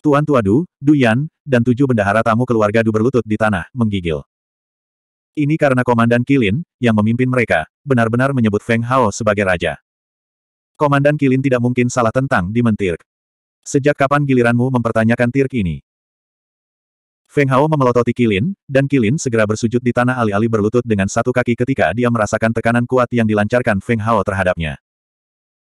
Tuan Tuadu, Duyan, dan tujuh bendahara tamu keluarga Du berlutut di tanah, menggigil. Ini karena Komandan Kilin, yang memimpin mereka, benar-benar menyebut Feng Hao sebagai raja. Komandan Kilin tidak mungkin salah tentang di mentirk. Sejak kapan giliranmu mempertanyakan Tirk ini? Feng Hao memelototi Kilin, dan Kilin segera bersujud di tanah alih-alih berlutut dengan satu kaki ketika dia merasakan tekanan kuat yang dilancarkan Feng Hao terhadapnya.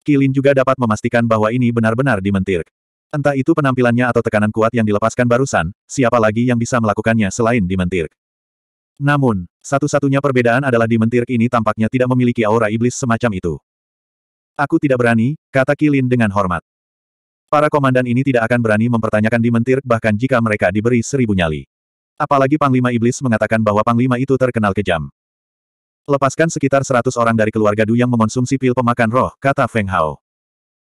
Kilin juga dapat memastikan bahwa ini benar-benar di Dimentirk. Entah itu penampilannya atau tekanan kuat yang dilepaskan barusan, siapa lagi yang bisa melakukannya selain mentir. Namun, satu-satunya perbedaan adalah mentir ini tampaknya tidak memiliki aura iblis semacam itu. Aku tidak berani, kata Kilin dengan hormat. Para komandan ini tidak akan berani mempertanyakan mentir bahkan jika mereka diberi seribu nyali. Apalagi Panglima Iblis mengatakan bahwa Panglima itu terkenal kejam. Lepaskan sekitar seratus orang dari keluarga Du yang mengonsumsi pil pemakan roh, kata Feng Hao.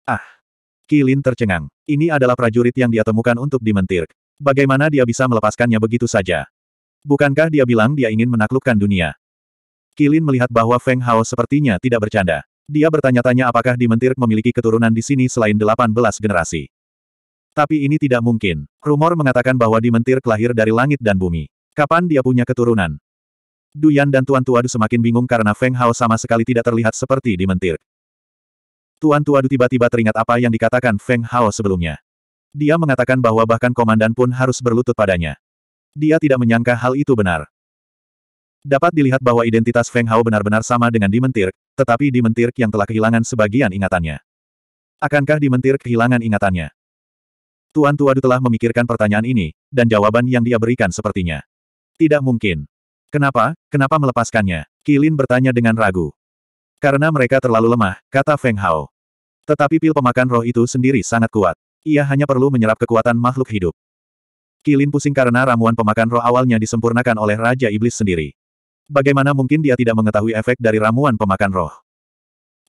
Ah! Kilin tercengang. Ini adalah prajurit yang dia temukan untuk dimentir. Bagaimana dia bisa melepaskannya begitu saja? Bukankah dia bilang dia ingin menaklukkan dunia? Kilin melihat bahwa Feng Hao sepertinya tidak bercanda. Dia bertanya-tanya apakah Dimentir memiliki keturunan di sini selain 18 generasi. Tapi ini tidak mungkin. Rumor mengatakan bahwa Dimentir lahir dari langit dan bumi. Kapan dia punya keturunan? Duyan dan Tuan Tuadu semakin bingung karena Feng Hao sama sekali tidak terlihat seperti Dimentir. Tuan tua Tuadu tiba-tiba teringat apa yang dikatakan Feng Hao sebelumnya. Dia mengatakan bahwa bahkan komandan pun harus berlutut padanya. Dia tidak menyangka hal itu benar. Dapat dilihat bahwa identitas Feng Hao benar-benar sama dengan Mentir, tetapi Mentir yang telah kehilangan sebagian ingatannya. Akankah Mentir kehilangan ingatannya? Tuan Tuadu telah memikirkan pertanyaan ini, dan jawaban yang dia berikan sepertinya. Tidak mungkin. Kenapa? Kenapa melepaskannya? Kilin bertanya dengan ragu. Karena mereka terlalu lemah, kata Feng Hao. Tetapi pil pemakan roh itu sendiri sangat kuat. Ia hanya perlu menyerap kekuatan makhluk hidup. Kilin pusing karena ramuan pemakan roh awalnya disempurnakan oleh Raja Iblis sendiri. Bagaimana mungkin dia tidak mengetahui efek dari ramuan pemakan roh?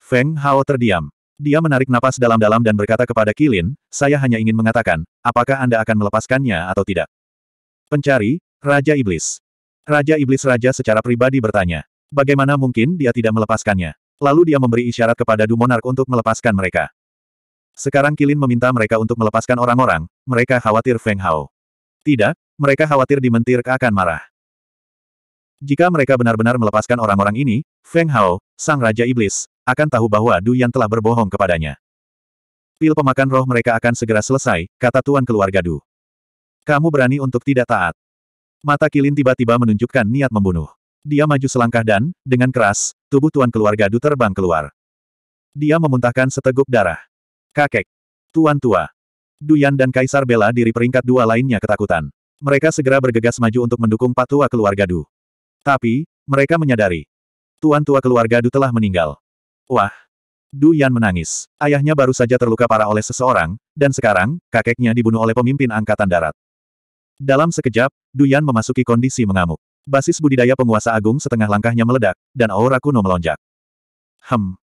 Feng Hao terdiam. Dia menarik napas dalam-dalam dan berkata kepada Kilin, saya hanya ingin mengatakan, apakah Anda akan melepaskannya atau tidak? Pencari, Raja Iblis. Raja Iblis Raja secara pribadi bertanya, bagaimana mungkin dia tidak melepaskannya? Lalu dia memberi isyarat kepada Dumonark untuk melepaskan mereka. Sekarang Kilin meminta mereka untuk melepaskan orang-orang, mereka khawatir Feng Hao. Tidak, mereka khawatir Dimentir akan marah. Jika mereka benar-benar melepaskan orang-orang ini, Feng Hao, sang Raja Iblis, akan tahu bahwa Du Yan telah berbohong kepadanya. Pil pemakan roh mereka akan segera selesai, kata tuan keluarga Du. Kamu berani untuk tidak taat. Mata Kilin tiba-tiba menunjukkan niat membunuh. Dia maju selangkah dan, dengan keras, tubuh tuan keluarga Du terbang keluar. Dia memuntahkan seteguk darah. Kakek. Tuan tua. Duyan dan Kaisar bela diri peringkat dua lainnya ketakutan. Mereka segera bergegas maju untuk mendukung patua keluarga Du. Tapi, mereka menyadari. Tuan tua keluarga Du telah meninggal. Wah. Du Yan menangis. Ayahnya baru saja terluka parah oleh seseorang, dan sekarang, kakeknya dibunuh oleh pemimpin angkatan darat. Dalam sekejap, Du Yan memasuki kondisi mengamuk. Basis budidaya penguasa agung setengah langkahnya meledak, dan aura kuno melonjak. Hem.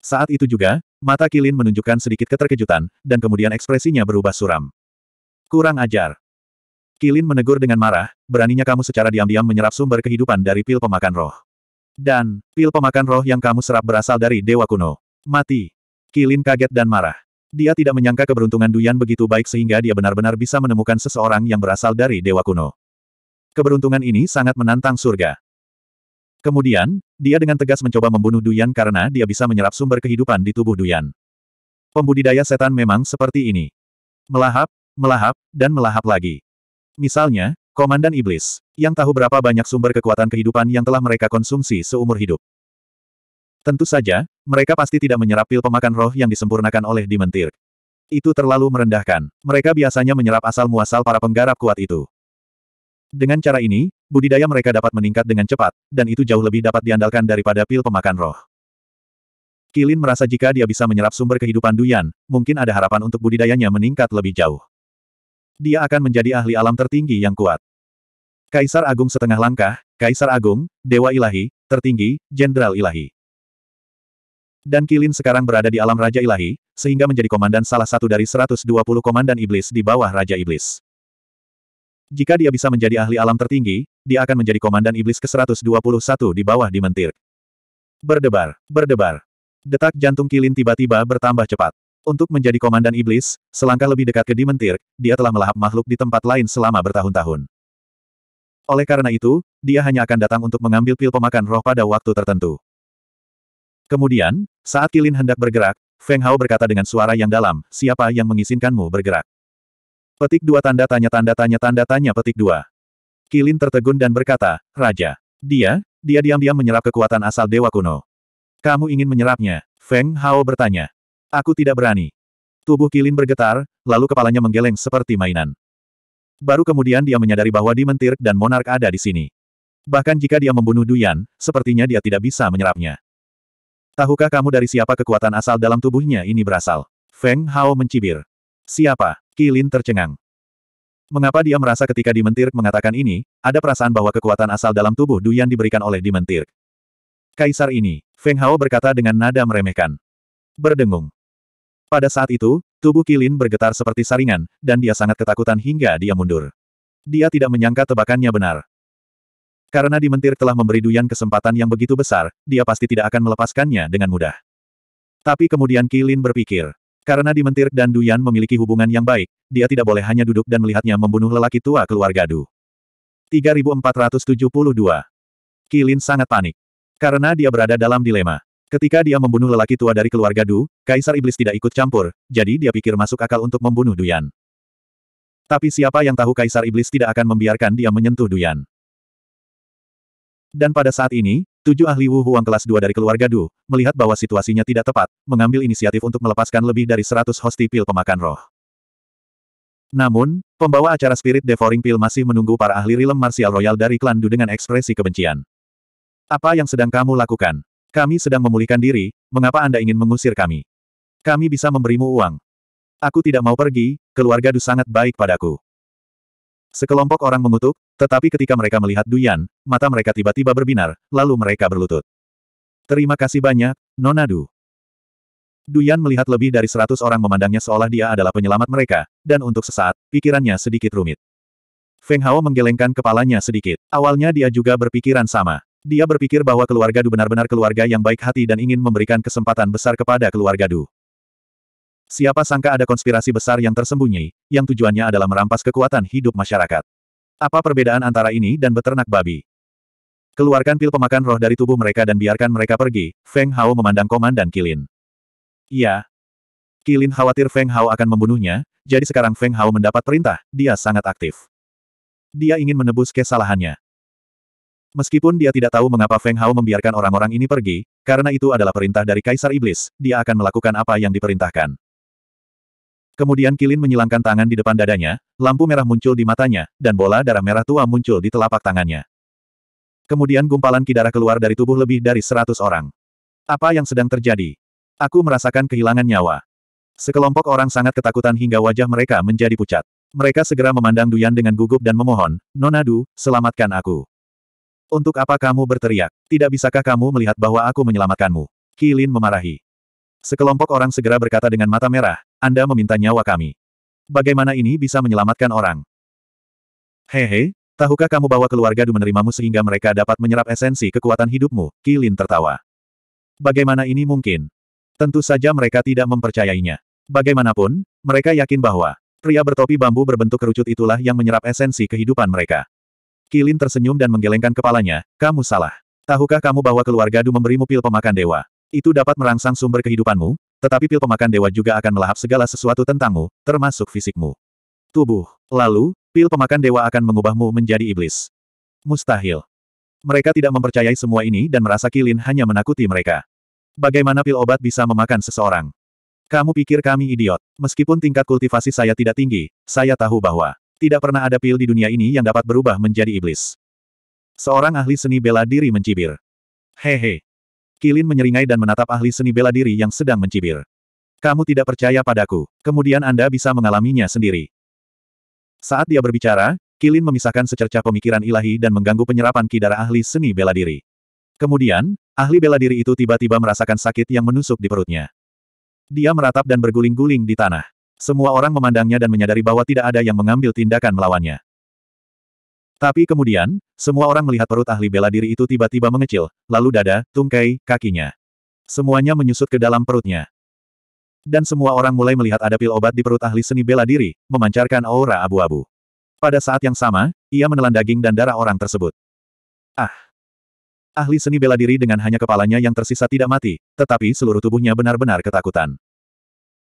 Saat itu juga, mata Kilin menunjukkan sedikit keterkejutan, dan kemudian ekspresinya berubah suram. Kurang ajar. Kilin menegur dengan marah, beraninya kamu secara diam-diam menyerap sumber kehidupan dari pil pemakan roh. Dan, pil pemakan roh yang kamu serap berasal dari Dewa Kuno. Mati. Kilin kaget dan marah. Dia tidak menyangka keberuntungan Duyan begitu baik sehingga dia benar-benar bisa menemukan seseorang yang berasal dari Dewa Kuno. Keberuntungan ini sangat menantang surga. Kemudian, dia dengan tegas mencoba membunuh Duyan karena dia bisa menyerap sumber kehidupan di tubuh Duyan. Pembudidaya setan memang seperti ini. Melahap, melahap, dan melahap lagi. Misalnya, Komandan Iblis, yang tahu berapa banyak sumber kekuatan kehidupan yang telah mereka konsumsi seumur hidup. Tentu saja, mereka pasti tidak menyerap pil pemakan roh yang disempurnakan oleh Dimentir. Itu terlalu merendahkan. Mereka biasanya menyerap asal-muasal para penggarap kuat itu. Dengan cara ini, budidaya mereka dapat meningkat dengan cepat, dan itu jauh lebih dapat diandalkan daripada pil pemakan roh. Kilin merasa jika dia bisa menyerap sumber kehidupan Duyan, mungkin ada harapan untuk budidayanya meningkat lebih jauh. Dia akan menjadi ahli alam tertinggi yang kuat. Kaisar Agung setengah langkah, Kaisar Agung, Dewa Ilahi, tertinggi, Jenderal Ilahi. Dan Kilin sekarang berada di alam Raja Ilahi, sehingga menjadi komandan salah satu dari 120 komandan iblis di bawah Raja Iblis. Jika dia bisa menjadi ahli alam tertinggi, dia akan menjadi komandan iblis ke-121 di bawah dimentir. Berdebar, berdebar. Detak jantung Kilin tiba-tiba bertambah cepat. Untuk menjadi komandan iblis, selangkah lebih dekat ke dimentir, dia telah melahap makhluk di tempat lain selama bertahun-tahun. Oleh karena itu, dia hanya akan datang untuk mengambil pil pemakan roh pada waktu tertentu. Kemudian, saat Kilin hendak bergerak, Feng Hao berkata dengan suara yang dalam, siapa yang mengizinkanmu bergerak? Petik dua tanda tanya tanda tanya tanda tanya petik dua. Kilin tertegun dan berkata, Raja. Dia, dia diam-diam menyerap kekuatan asal Dewa Kuno. Kamu ingin menyerapnya? Feng Hao bertanya. Aku tidak berani. Tubuh Kilin bergetar, lalu kepalanya menggeleng seperti mainan. Baru kemudian dia menyadari bahwa Dimentir dan Monark ada di sini. Bahkan jika dia membunuh Duyan, sepertinya dia tidak bisa menyerapnya. Tahukah kamu dari siapa kekuatan asal dalam tubuhnya ini berasal? Feng Hao mencibir. Siapa? Kilin tercengang. Mengapa dia merasa ketika Dimentir mengatakan ini, ada perasaan bahwa kekuatan asal dalam tubuh Duyan diberikan oleh Dimentir. Kaisar ini, Feng Hao berkata dengan nada meremehkan. Berdengung. Pada saat itu, tubuh Kilin bergetar seperti saringan, dan dia sangat ketakutan hingga dia mundur. Dia tidak menyangka tebakannya benar. Karena Dimentir telah memberi Duyan kesempatan yang begitu besar, dia pasti tidak akan melepaskannya dengan mudah. Tapi kemudian Kilin berpikir, karena Dimentir dan Duyan memiliki hubungan yang baik, dia tidak boleh hanya duduk dan melihatnya membunuh lelaki tua keluarga Du. 3472 Kilin sangat panik. Karena dia berada dalam dilema. Ketika dia membunuh lelaki tua dari keluarga Du, Kaisar Iblis tidak ikut campur, jadi dia pikir masuk akal untuk membunuh Duyan. Tapi siapa yang tahu Kaisar Iblis tidak akan membiarkan dia menyentuh Duyan. Dan pada saat ini, Tujuh ahli Wu Huang kelas dua dari keluarga Du, melihat bahwa situasinya tidak tepat, mengambil inisiatif untuk melepaskan lebih dari seratus hosti pil pemakan roh. Namun, pembawa acara Spirit Devouring pil masih menunggu para ahli rilem martial royal dari klan Du dengan ekspresi kebencian. Apa yang sedang kamu lakukan? Kami sedang memulihkan diri, mengapa Anda ingin mengusir kami? Kami bisa memberimu uang. Aku tidak mau pergi, keluarga Du sangat baik padaku. Sekelompok orang mengutuk, tetapi ketika mereka melihat Duyan, mata mereka tiba-tiba berbinar, lalu mereka berlutut. Terima kasih banyak, Nonadu. Duyan melihat lebih dari seratus orang memandangnya seolah dia adalah penyelamat mereka, dan untuk sesaat, pikirannya sedikit rumit. Feng Hao menggelengkan kepalanya sedikit. Awalnya dia juga berpikiran sama. Dia berpikir bahwa keluarga Du benar-benar keluarga yang baik hati dan ingin memberikan kesempatan besar kepada keluarga Du. Siapa sangka ada konspirasi besar yang tersembunyi, yang tujuannya adalah merampas kekuatan hidup masyarakat. Apa perbedaan antara ini dan beternak babi? Keluarkan pil pemakan roh dari tubuh mereka dan biarkan mereka pergi, Feng Hao memandang Komandan Kilin. Iya. Kilin khawatir Feng Hao akan membunuhnya, jadi sekarang Feng Hao mendapat perintah, dia sangat aktif. Dia ingin menebus kesalahannya. Meskipun dia tidak tahu mengapa Feng Hao membiarkan orang-orang ini pergi, karena itu adalah perintah dari Kaisar Iblis, dia akan melakukan apa yang diperintahkan. Kemudian Kilin menyilangkan tangan di depan dadanya, lampu merah muncul di matanya, dan bola darah merah tua muncul di telapak tangannya. Kemudian gumpalan kidara keluar dari tubuh lebih dari seratus orang. Apa yang sedang terjadi? Aku merasakan kehilangan nyawa. Sekelompok orang sangat ketakutan hingga wajah mereka menjadi pucat. Mereka segera memandang Duyan dengan gugup dan memohon, Nonadu, selamatkan aku. Untuk apa kamu berteriak? Tidak bisakah kamu melihat bahwa aku menyelamatkanmu? Kilin memarahi. Sekelompok orang segera berkata dengan mata merah, Anda meminta nyawa kami. Bagaimana ini bisa menyelamatkan orang? Hehe, tahukah kamu bahwa keluarga Du menerimamu sehingga mereka dapat menyerap esensi kekuatan hidupmu? Kilin tertawa. Bagaimana ini mungkin? Tentu saja mereka tidak mempercayainya. Bagaimanapun, mereka yakin bahwa pria bertopi bambu berbentuk kerucut itulah yang menyerap esensi kehidupan mereka. Kilin tersenyum dan menggelengkan kepalanya, kamu salah. Tahukah kamu bahwa keluarga Du memberimu pil pemakan dewa? Itu dapat merangsang sumber kehidupanmu, tetapi pil pemakan dewa juga akan melahap segala sesuatu tentangmu, termasuk fisikmu. Tubuh. Lalu, pil pemakan dewa akan mengubahmu menjadi iblis. Mustahil. Mereka tidak mempercayai semua ini dan merasa Kilin hanya menakuti mereka. Bagaimana pil obat bisa memakan seseorang? Kamu pikir kami idiot? Meskipun tingkat kultivasi saya tidak tinggi, saya tahu bahwa tidak pernah ada pil di dunia ini yang dapat berubah menjadi iblis. Seorang ahli seni bela diri mencibir. Hehe, Kilin menyeringai dan menatap ahli seni bela diri yang sedang mencibir. Kamu tidak percaya padaku, kemudian Anda bisa mengalaminya sendiri. Saat dia berbicara, Kilin memisahkan secercah pemikiran ilahi dan mengganggu penyerapan ki darah ahli seni bela diri. Kemudian, ahli bela diri itu tiba-tiba merasakan sakit yang menusuk di perutnya. Dia meratap dan berguling-guling di tanah. Semua orang memandangnya dan menyadari bahwa tidak ada yang mengambil tindakan melawannya. Tapi kemudian, semua orang melihat perut ahli bela diri itu tiba-tiba mengecil, lalu dada, tungkai, kakinya. Semuanya menyusut ke dalam perutnya. Dan semua orang mulai melihat ada pil obat di perut ahli seni bela diri, memancarkan aura abu-abu. Pada saat yang sama, ia menelan daging dan darah orang tersebut. Ah! Ahli seni bela diri dengan hanya kepalanya yang tersisa tidak mati, tetapi seluruh tubuhnya benar-benar ketakutan.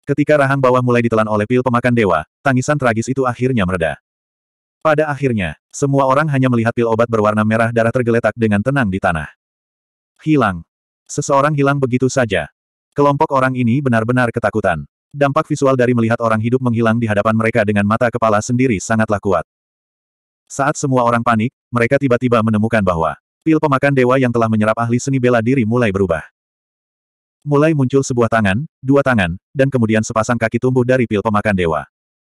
Ketika rahang bawah mulai ditelan oleh pil pemakan dewa, tangisan tragis itu akhirnya mereda. Pada akhirnya, semua orang hanya melihat pil obat berwarna merah darah tergeletak dengan tenang di tanah. Hilang. Seseorang hilang begitu saja. Kelompok orang ini benar-benar ketakutan. Dampak visual dari melihat orang hidup menghilang di hadapan mereka dengan mata kepala sendiri sangatlah kuat. Saat semua orang panik, mereka tiba-tiba menemukan bahwa pil pemakan dewa yang telah menyerap ahli seni bela diri mulai berubah. Mulai muncul sebuah tangan, dua tangan, dan kemudian sepasang kaki tumbuh dari pil pemakan dewa.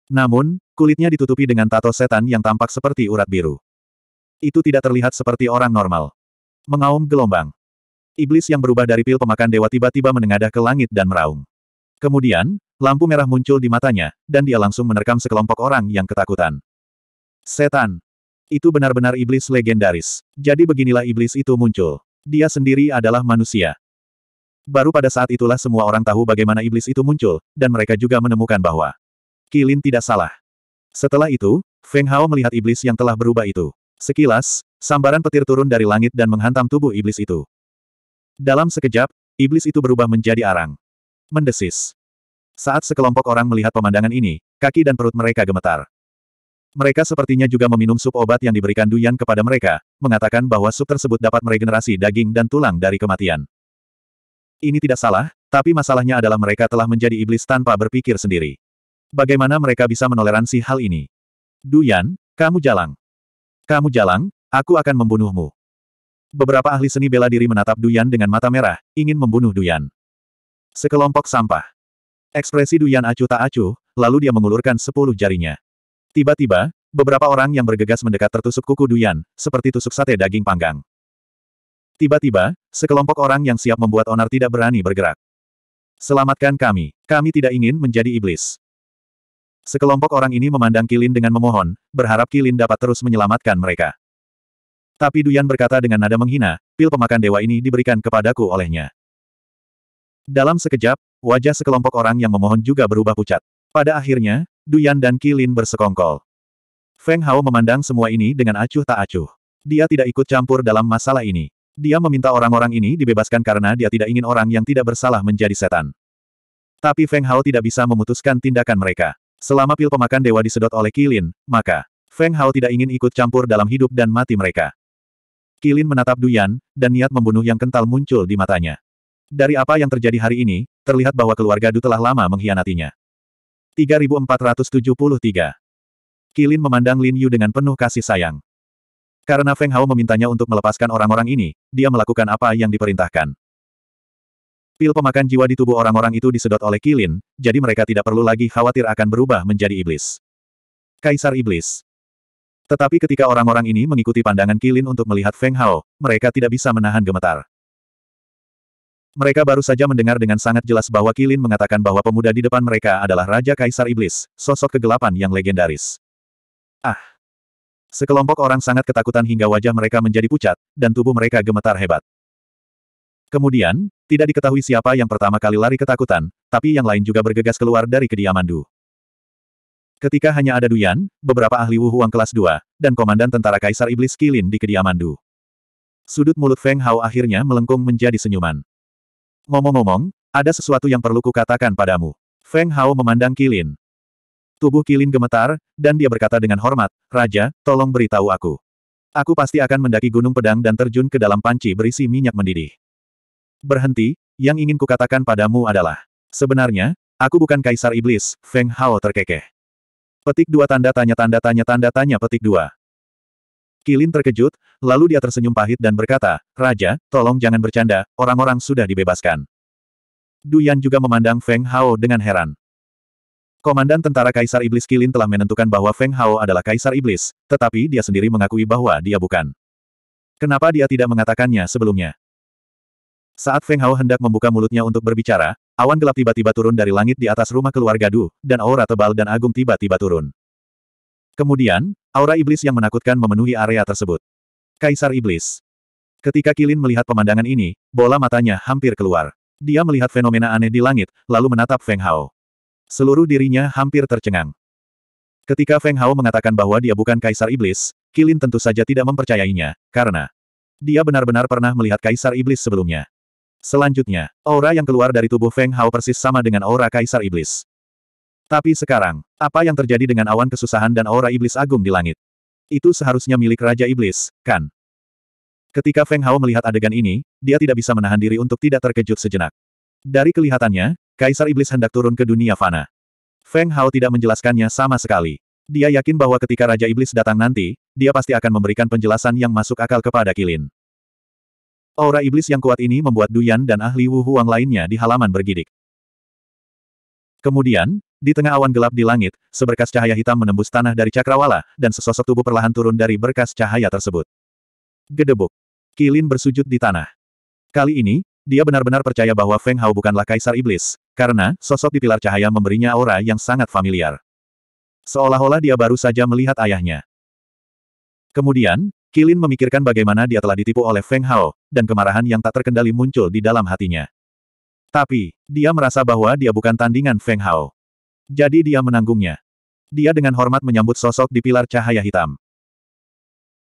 Namun, kulitnya ditutupi dengan tato setan yang tampak seperti urat biru. Itu tidak terlihat seperti orang normal. Mengaum gelombang. Iblis yang berubah dari pil pemakan dewa tiba-tiba menengadah ke langit dan meraung. Kemudian, lampu merah muncul di matanya, dan dia langsung menerkam sekelompok orang yang ketakutan. Setan. Itu benar-benar iblis legendaris. Jadi beginilah iblis itu muncul. Dia sendiri adalah manusia. Baru pada saat itulah semua orang tahu bagaimana iblis itu muncul, dan mereka juga menemukan bahwa Kilin tidak salah. Setelah itu, Feng Hao melihat iblis yang telah berubah itu. Sekilas, sambaran petir turun dari langit dan menghantam tubuh iblis itu. Dalam sekejap, iblis itu berubah menjadi arang. Mendesis. Saat sekelompok orang melihat pemandangan ini, kaki dan perut mereka gemetar. Mereka sepertinya juga meminum sup obat yang diberikan Duyan kepada mereka, mengatakan bahwa sup tersebut dapat meregenerasi daging dan tulang dari kematian. Ini tidak salah, tapi masalahnya adalah mereka telah menjadi iblis tanpa berpikir sendiri. Bagaimana mereka bisa menoleransi hal ini? Duyan, kamu jalang. Kamu jalang, aku akan membunuhmu. Beberapa ahli seni bela diri menatap Duyan dengan mata merah, ingin membunuh Duyan. Sekelompok sampah. Ekspresi Duyan acuh tak acuh, lalu dia mengulurkan sepuluh jarinya. Tiba-tiba, beberapa orang yang bergegas mendekat tertusuk kuku Duyan, seperti tusuk sate daging panggang. Tiba-tiba, sekelompok orang yang siap membuat onar tidak berani bergerak. Selamatkan kami, kami tidak ingin menjadi iblis. Sekelompok orang ini memandang Kilin dengan memohon, berharap Kilin dapat terus menyelamatkan mereka. Tapi Duyan berkata dengan nada menghina, pil pemakan dewa ini diberikan kepadaku olehnya. Dalam sekejap, wajah sekelompok orang yang memohon juga berubah pucat. Pada akhirnya, Duyan dan Kilin bersekongkol. Feng Hao memandang semua ini dengan acuh tak acuh. Dia tidak ikut campur dalam masalah ini. Dia meminta orang-orang ini dibebaskan karena dia tidak ingin orang yang tidak bersalah menjadi setan. Tapi Feng Hao tidak bisa memutuskan tindakan mereka. Selama pil pemakan dewa disedot oleh Kilin, maka Feng Hao tidak ingin ikut campur dalam hidup dan mati mereka. Kilin menatap Duyan, dan niat membunuh yang kental muncul di matanya. Dari apa yang terjadi hari ini, terlihat bahwa keluarga Du telah lama mengkhianatinya. 3473 Kilin memandang Lin Yu dengan penuh kasih sayang. Karena Feng Hao memintanya untuk melepaskan orang-orang ini, dia melakukan apa yang diperintahkan. Pil pemakan jiwa di tubuh orang-orang itu disedot oleh Kilin, jadi mereka tidak perlu lagi khawatir akan berubah menjadi iblis. Kaisar Iblis Tetapi ketika orang-orang ini mengikuti pandangan Kilin untuk melihat Feng Hao, mereka tidak bisa menahan gemetar. Mereka baru saja mendengar dengan sangat jelas bahwa Kilin mengatakan bahwa pemuda di depan mereka adalah Raja Kaisar Iblis, sosok kegelapan yang legendaris. Ah! Sekelompok orang sangat ketakutan hingga wajah mereka menjadi pucat, dan tubuh mereka gemetar hebat. Kemudian, tidak diketahui siapa yang pertama kali lari ketakutan, tapi yang lain juga bergegas keluar dari kediaman Du. Ketika hanya ada Duyan, beberapa ahli Wu Huang kelas 2, dan komandan tentara Kaisar Iblis Kilin di kediaman Du. Sudut mulut Feng Hao akhirnya melengkung menjadi senyuman. Ngomong-ngomong, ada sesuatu yang perlu kukatakan padamu. Feng Hao memandang Kilin. Tubuh Kilin gemetar, dan dia berkata dengan hormat, Raja, tolong beritahu aku. Aku pasti akan mendaki gunung pedang dan terjun ke dalam panci berisi minyak mendidih. Berhenti, yang ingin kukatakan padamu adalah, sebenarnya, aku bukan kaisar iblis, Feng Hao terkekeh. Petik dua tanda tanya tanda tanya tanda tanya petik dua. Kilin terkejut, lalu dia tersenyum pahit dan berkata, Raja, tolong jangan bercanda, orang-orang sudah dibebaskan. Duyan juga memandang Feng Hao dengan heran. Komandan tentara Kaisar Iblis Kilin telah menentukan bahwa Feng Hao adalah Kaisar Iblis, tetapi dia sendiri mengakui bahwa dia bukan. Kenapa dia tidak mengatakannya sebelumnya? Saat Feng Hao hendak membuka mulutnya untuk berbicara, awan gelap tiba-tiba turun dari langit di atas rumah keluarga Du, dan aura tebal dan agung tiba-tiba turun. Kemudian, aura iblis yang menakutkan memenuhi area tersebut. Kaisar Iblis. Ketika Kilin melihat pemandangan ini, bola matanya hampir keluar. Dia melihat fenomena aneh di langit, lalu menatap Feng Hao. Seluruh dirinya hampir tercengang. Ketika Feng Hao mengatakan bahwa dia bukan Kaisar Iblis, Kilin tentu saja tidak mempercayainya, karena dia benar-benar pernah melihat Kaisar Iblis sebelumnya. Selanjutnya, aura yang keluar dari tubuh Feng Hao persis sama dengan aura Kaisar Iblis. Tapi sekarang, apa yang terjadi dengan awan kesusahan dan aura Iblis Agung di langit? Itu seharusnya milik Raja Iblis, kan? Ketika Feng Hao melihat adegan ini, dia tidak bisa menahan diri untuk tidak terkejut sejenak. Dari kelihatannya, Kaisar Iblis hendak turun ke dunia fana. Feng Hao tidak menjelaskannya sama sekali. Dia yakin bahwa ketika Raja Iblis datang nanti, dia pasti akan memberikan penjelasan yang masuk akal kepada Kilin. Aura iblis yang kuat ini membuat Duyan dan ahli Wuhuang lainnya di halaman bergidik. Kemudian, di tengah awan gelap di langit, seberkas cahaya hitam menembus tanah dari cakrawala, dan sesosok tubuh perlahan turun dari berkas cahaya tersebut. Gedebuk. Kilin bersujud di tanah. Kali ini, dia benar-benar percaya bahwa Feng Hao bukanlah kaisar iblis, karena sosok di pilar cahaya memberinya aura yang sangat familiar. Seolah-olah dia baru saja melihat ayahnya. Kemudian, Kilin memikirkan bagaimana dia telah ditipu oleh Feng Hao, dan kemarahan yang tak terkendali muncul di dalam hatinya. Tapi, dia merasa bahwa dia bukan tandingan Feng Hao. Jadi dia menanggungnya. Dia dengan hormat menyambut sosok di pilar cahaya hitam.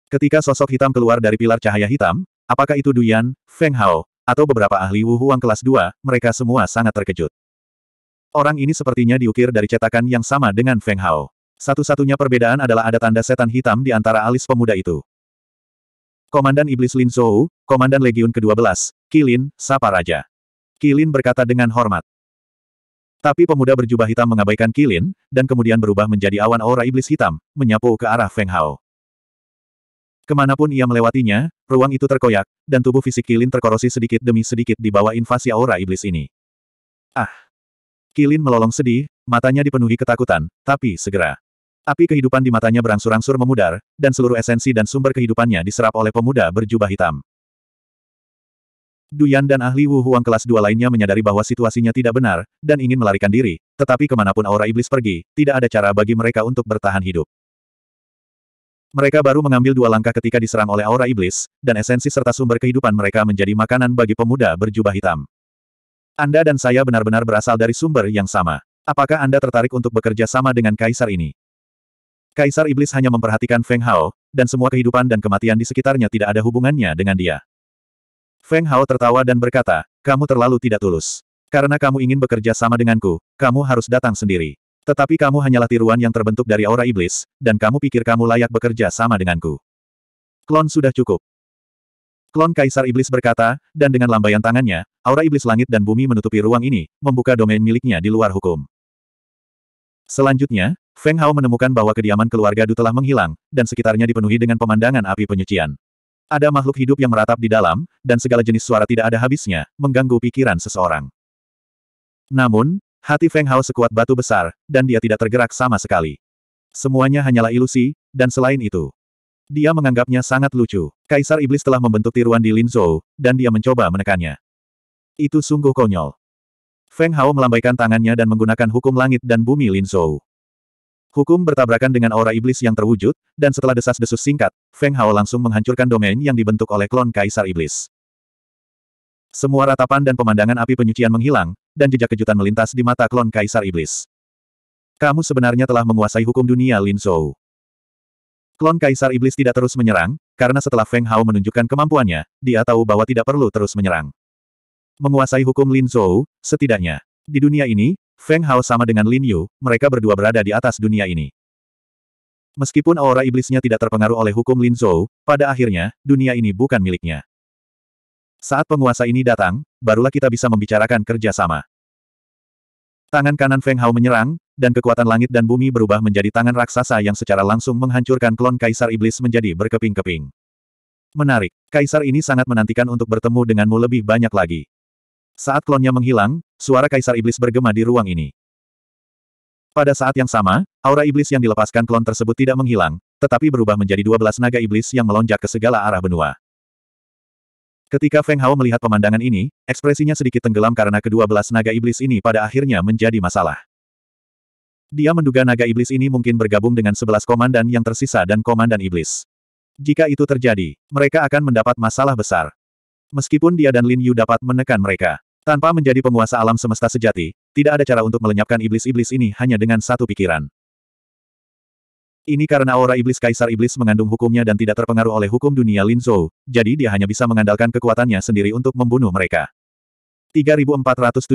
Ketika sosok hitam keluar dari pilar cahaya hitam, apakah itu Duyan, Feng Hao, atau beberapa ahli Wu Huang kelas 2, mereka semua sangat terkejut. Orang ini sepertinya diukir dari cetakan yang sama dengan Feng Hao. Satu-satunya perbedaan adalah ada tanda setan hitam di antara alis pemuda itu. Komandan Iblis Lin Zhou, Komandan Legiun ke-12, Kilin, Sapa Raja. Kilin berkata dengan hormat. Tapi pemuda berjubah hitam mengabaikan Kilin, dan kemudian berubah menjadi awan aura iblis hitam, menyapu ke arah Feng Hao. Kemanapun ia melewatinya, ruang itu terkoyak, dan tubuh fisik Kilin terkorosi sedikit demi sedikit di bawah invasi aura iblis ini. Ah! Kilin melolong sedih, matanya dipenuhi ketakutan, tapi segera. Api kehidupan di matanya berangsur-angsur memudar, dan seluruh esensi dan sumber kehidupannya diserap oleh pemuda berjubah hitam. Duyan dan ahli Wu Huang kelas dua lainnya menyadari bahwa situasinya tidak benar, dan ingin melarikan diri, tetapi kemanapun aura iblis pergi, tidak ada cara bagi mereka untuk bertahan hidup. Mereka baru mengambil dua langkah ketika diserang oleh aura iblis, dan esensi serta sumber kehidupan mereka menjadi makanan bagi pemuda berjubah hitam. Anda dan saya benar-benar berasal dari sumber yang sama. Apakah Anda tertarik untuk bekerja sama dengan kaisar ini? Kaisar Iblis hanya memperhatikan Feng Hao, dan semua kehidupan dan kematian di sekitarnya tidak ada hubungannya dengan dia. Feng Hao tertawa dan berkata, kamu terlalu tidak tulus. Karena kamu ingin bekerja sama denganku, kamu harus datang sendiri. Tetapi kamu hanyalah tiruan yang terbentuk dari aura iblis, dan kamu pikir kamu layak bekerja sama denganku. Klon sudah cukup. Klon Kaisar Iblis berkata, dan dengan lambaian tangannya, aura iblis langit dan bumi menutupi ruang ini, membuka domain miliknya di luar hukum. Selanjutnya, Feng Hao menemukan bahwa kediaman keluarga Du telah menghilang, dan sekitarnya dipenuhi dengan pemandangan api penyucian. Ada makhluk hidup yang meratap di dalam, dan segala jenis suara tidak ada habisnya, mengganggu pikiran seseorang. Namun, hati Feng Hao sekuat batu besar, dan dia tidak tergerak sama sekali. Semuanya hanyalah ilusi, dan selain itu, dia menganggapnya sangat lucu. Kaisar Iblis telah membentuk tiruan di Linzhou, dan dia mencoba menekannya. Itu sungguh konyol. Feng Hao melambaikan tangannya dan menggunakan hukum langit dan bumi Linzhou. Hukum bertabrakan dengan aura iblis yang terwujud, dan setelah desas-desus singkat, Feng Hao langsung menghancurkan domain yang dibentuk oleh klon Kaisar Iblis. Semua ratapan dan pemandangan api penyucian menghilang, dan jejak kejutan melintas di mata klon Kaisar Iblis. Kamu sebenarnya telah menguasai hukum dunia Lin Zhou. Klon Kaisar Iblis tidak terus menyerang, karena setelah Feng Hao menunjukkan kemampuannya, dia tahu bahwa tidak perlu terus menyerang. Menguasai hukum Lin Zhou, setidaknya. Di dunia ini, Feng Hao sama dengan Lin Yu, mereka berdua berada di atas dunia ini. Meskipun aura iblisnya tidak terpengaruh oleh hukum Lin Zhou, pada akhirnya, dunia ini bukan miliknya. Saat penguasa ini datang, barulah kita bisa membicarakan kerjasama. Tangan kanan Feng Hao menyerang, dan kekuatan langit dan bumi berubah menjadi tangan raksasa yang secara langsung menghancurkan klon Kaisar Iblis menjadi berkeping-keping. Menarik, Kaisar ini sangat menantikan untuk bertemu denganmu lebih banyak lagi. Saat klonnya menghilang, suara kaisar iblis bergema di ruang ini. Pada saat yang sama, aura iblis yang dilepaskan klon tersebut tidak menghilang, tetapi berubah menjadi 12 naga iblis yang melonjak ke segala arah benua. Ketika Feng Hao melihat pemandangan ini, ekspresinya sedikit tenggelam karena kedua belas naga iblis ini pada akhirnya menjadi masalah. Dia menduga naga iblis ini mungkin bergabung dengan sebelas komandan yang tersisa dan komandan iblis. Jika itu terjadi, mereka akan mendapat masalah besar. Meskipun dia dan Lin Yu dapat menekan mereka. Tanpa menjadi penguasa alam semesta sejati, tidak ada cara untuk melenyapkan iblis-iblis ini hanya dengan satu pikiran. Ini karena aura iblis kaisar iblis mengandung hukumnya dan tidak terpengaruh oleh hukum dunia Lin Zhou, jadi dia hanya bisa mengandalkan kekuatannya sendiri untuk membunuh mereka. 3474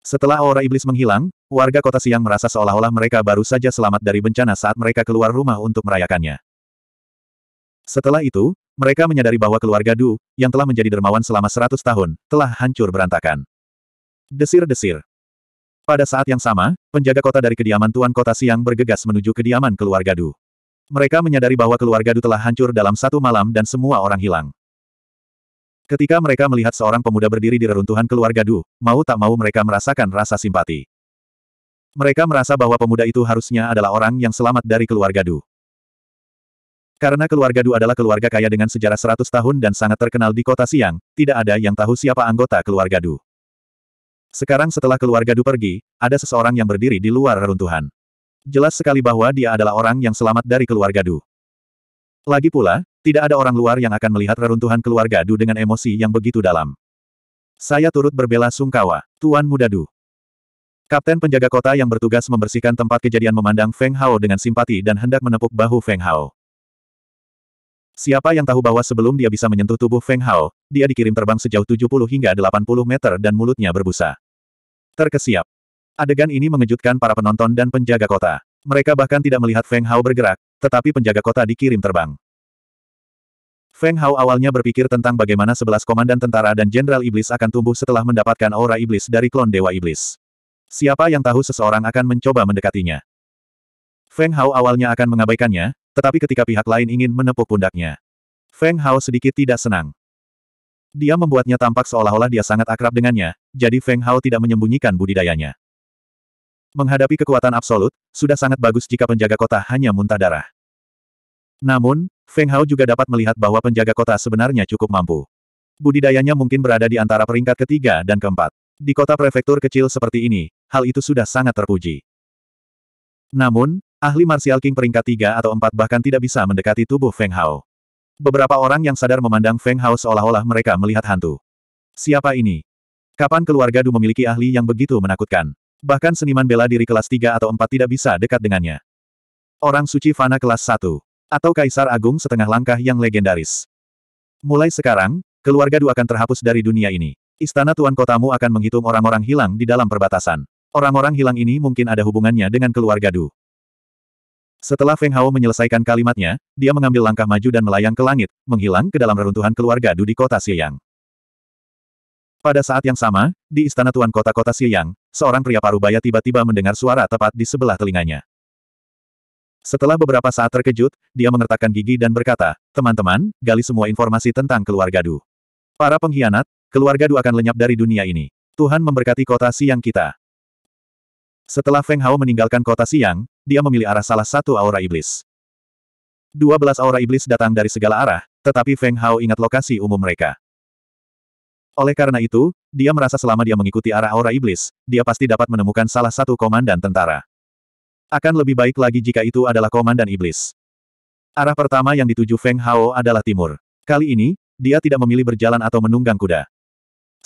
Setelah aura iblis menghilang, warga kota siang merasa seolah-olah mereka baru saja selamat dari bencana saat mereka keluar rumah untuk merayakannya. Setelah itu, mereka menyadari bahwa keluarga Du, yang telah menjadi dermawan selama seratus tahun, telah hancur berantakan. Desir-desir. Pada saat yang sama, penjaga kota dari kediaman Tuan Kota Siang bergegas menuju kediaman keluarga Du. Mereka menyadari bahwa keluarga Du telah hancur dalam satu malam dan semua orang hilang. Ketika mereka melihat seorang pemuda berdiri di reruntuhan keluarga Du, mau tak mau mereka merasakan rasa simpati. Mereka merasa bahwa pemuda itu harusnya adalah orang yang selamat dari keluarga Du. Karena keluarga Du adalah keluarga kaya dengan sejarah 100 tahun dan sangat terkenal di kota Siang, tidak ada yang tahu siapa anggota keluarga Du. Sekarang setelah keluarga Du pergi, ada seseorang yang berdiri di luar reruntuhan. Jelas sekali bahwa dia adalah orang yang selamat dari keluarga Du. Lagi pula, tidak ada orang luar yang akan melihat reruntuhan keluarga Du dengan emosi yang begitu dalam. Saya turut berbela sungkawa, Tuan Muda Du. Kapten penjaga kota yang bertugas membersihkan tempat kejadian memandang Feng Hao dengan simpati dan hendak menepuk bahu Feng Hao. Siapa yang tahu bahwa sebelum dia bisa menyentuh tubuh Feng Hao, dia dikirim terbang sejauh 70 hingga 80 meter dan mulutnya berbusa. Terkesiap. Adegan ini mengejutkan para penonton dan penjaga kota. Mereka bahkan tidak melihat Feng Hao bergerak, tetapi penjaga kota dikirim terbang. Feng Hao awalnya berpikir tentang bagaimana sebelas komandan tentara dan jenderal iblis akan tumbuh setelah mendapatkan aura iblis dari klon dewa iblis. Siapa yang tahu seseorang akan mencoba mendekatinya? Feng Hao awalnya akan mengabaikannya, tetapi ketika pihak lain ingin menepuk pundaknya. Feng Hao sedikit tidak senang. Dia membuatnya tampak seolah-olah dia sangat akrab dengannya, jadi Feng Hao tidak menyembunyikan budidayanya. Menghadapi kekuatan absolut, sudah sangat bagus jika penjaga kota hanya muntah darah. Namun, Feng Hao juga dapat melihat bahwa penjaga kota sebenarnya cukup mampu. Budidayanya mungkin berada di antara peringkat ketiga dan keempat. Di kota prefektur kecil seperti ini, hal itu sudah sangat terpuji. Namun, Ahli Martial King peringkat tiga atau empat bahkan tidak bisa mendekati tubuh Feng Hao. Beberapa orang yang sadar memandang Feng Hao seolah-olah mereka melihat hantu. Siapa ini? Kapan keluarga Du memiliki ahli yang begitu menakutkan? Bahkan seniman bela diri kelas 3 atau 4 tidak bisa dekat dengannya. Orang suci fana kelas 1. Atau Kaisar Agung setengah langkah yang legendaris. Mulai sekarang, keluarga Du akan terhapus dari dunia ini. Istana Tuan Kotamu akan menghitung orang-orang hilang di dalam perbatasan. Orang-orang hilang ini mungkin ada hubungannya dengan keluarga Du. Setelah Feng Hao menyelesaikan kalimatnya, dia mengambil langkah maju dan melayang ke langit, menghilang ke dalam reruntuhan keluarga Du di kota Siyang. Pada saat yang sama, di istana tuan kota-kota Siyang, seorang pria paruh baya tiba-tiba mendengar suara tepat di sebelah telinganya. Setelah beberapa saat terkejut, dia mengertakkan gigi dan berkata, Teman-teman, gali semua informasi tentang keluarga Du. Para pengkhianat, keluarga Du akan lenyap dari dunia ini. Tuhan memberkati kota Siyang kita. Setelah Feng Hao meninggalkan kota Siang, dia memilih arah salah satu aura iblis. Dua belas aura iblis datang dari segala arah, tetapi Feng Hao ingat lokasi umum mereka. Oleh karena itu, dia merasa selama dia mengikuti arah aura iblis, dia pasti dapat menemukan salah satu komandan tentara. Akan lebih baik lagi jika itu adalah komandan iblis. Arah pertama yang dituju Feng Hao adalah timur. Kali ini, dia tidak memilih berjalan atau menunggang kuda.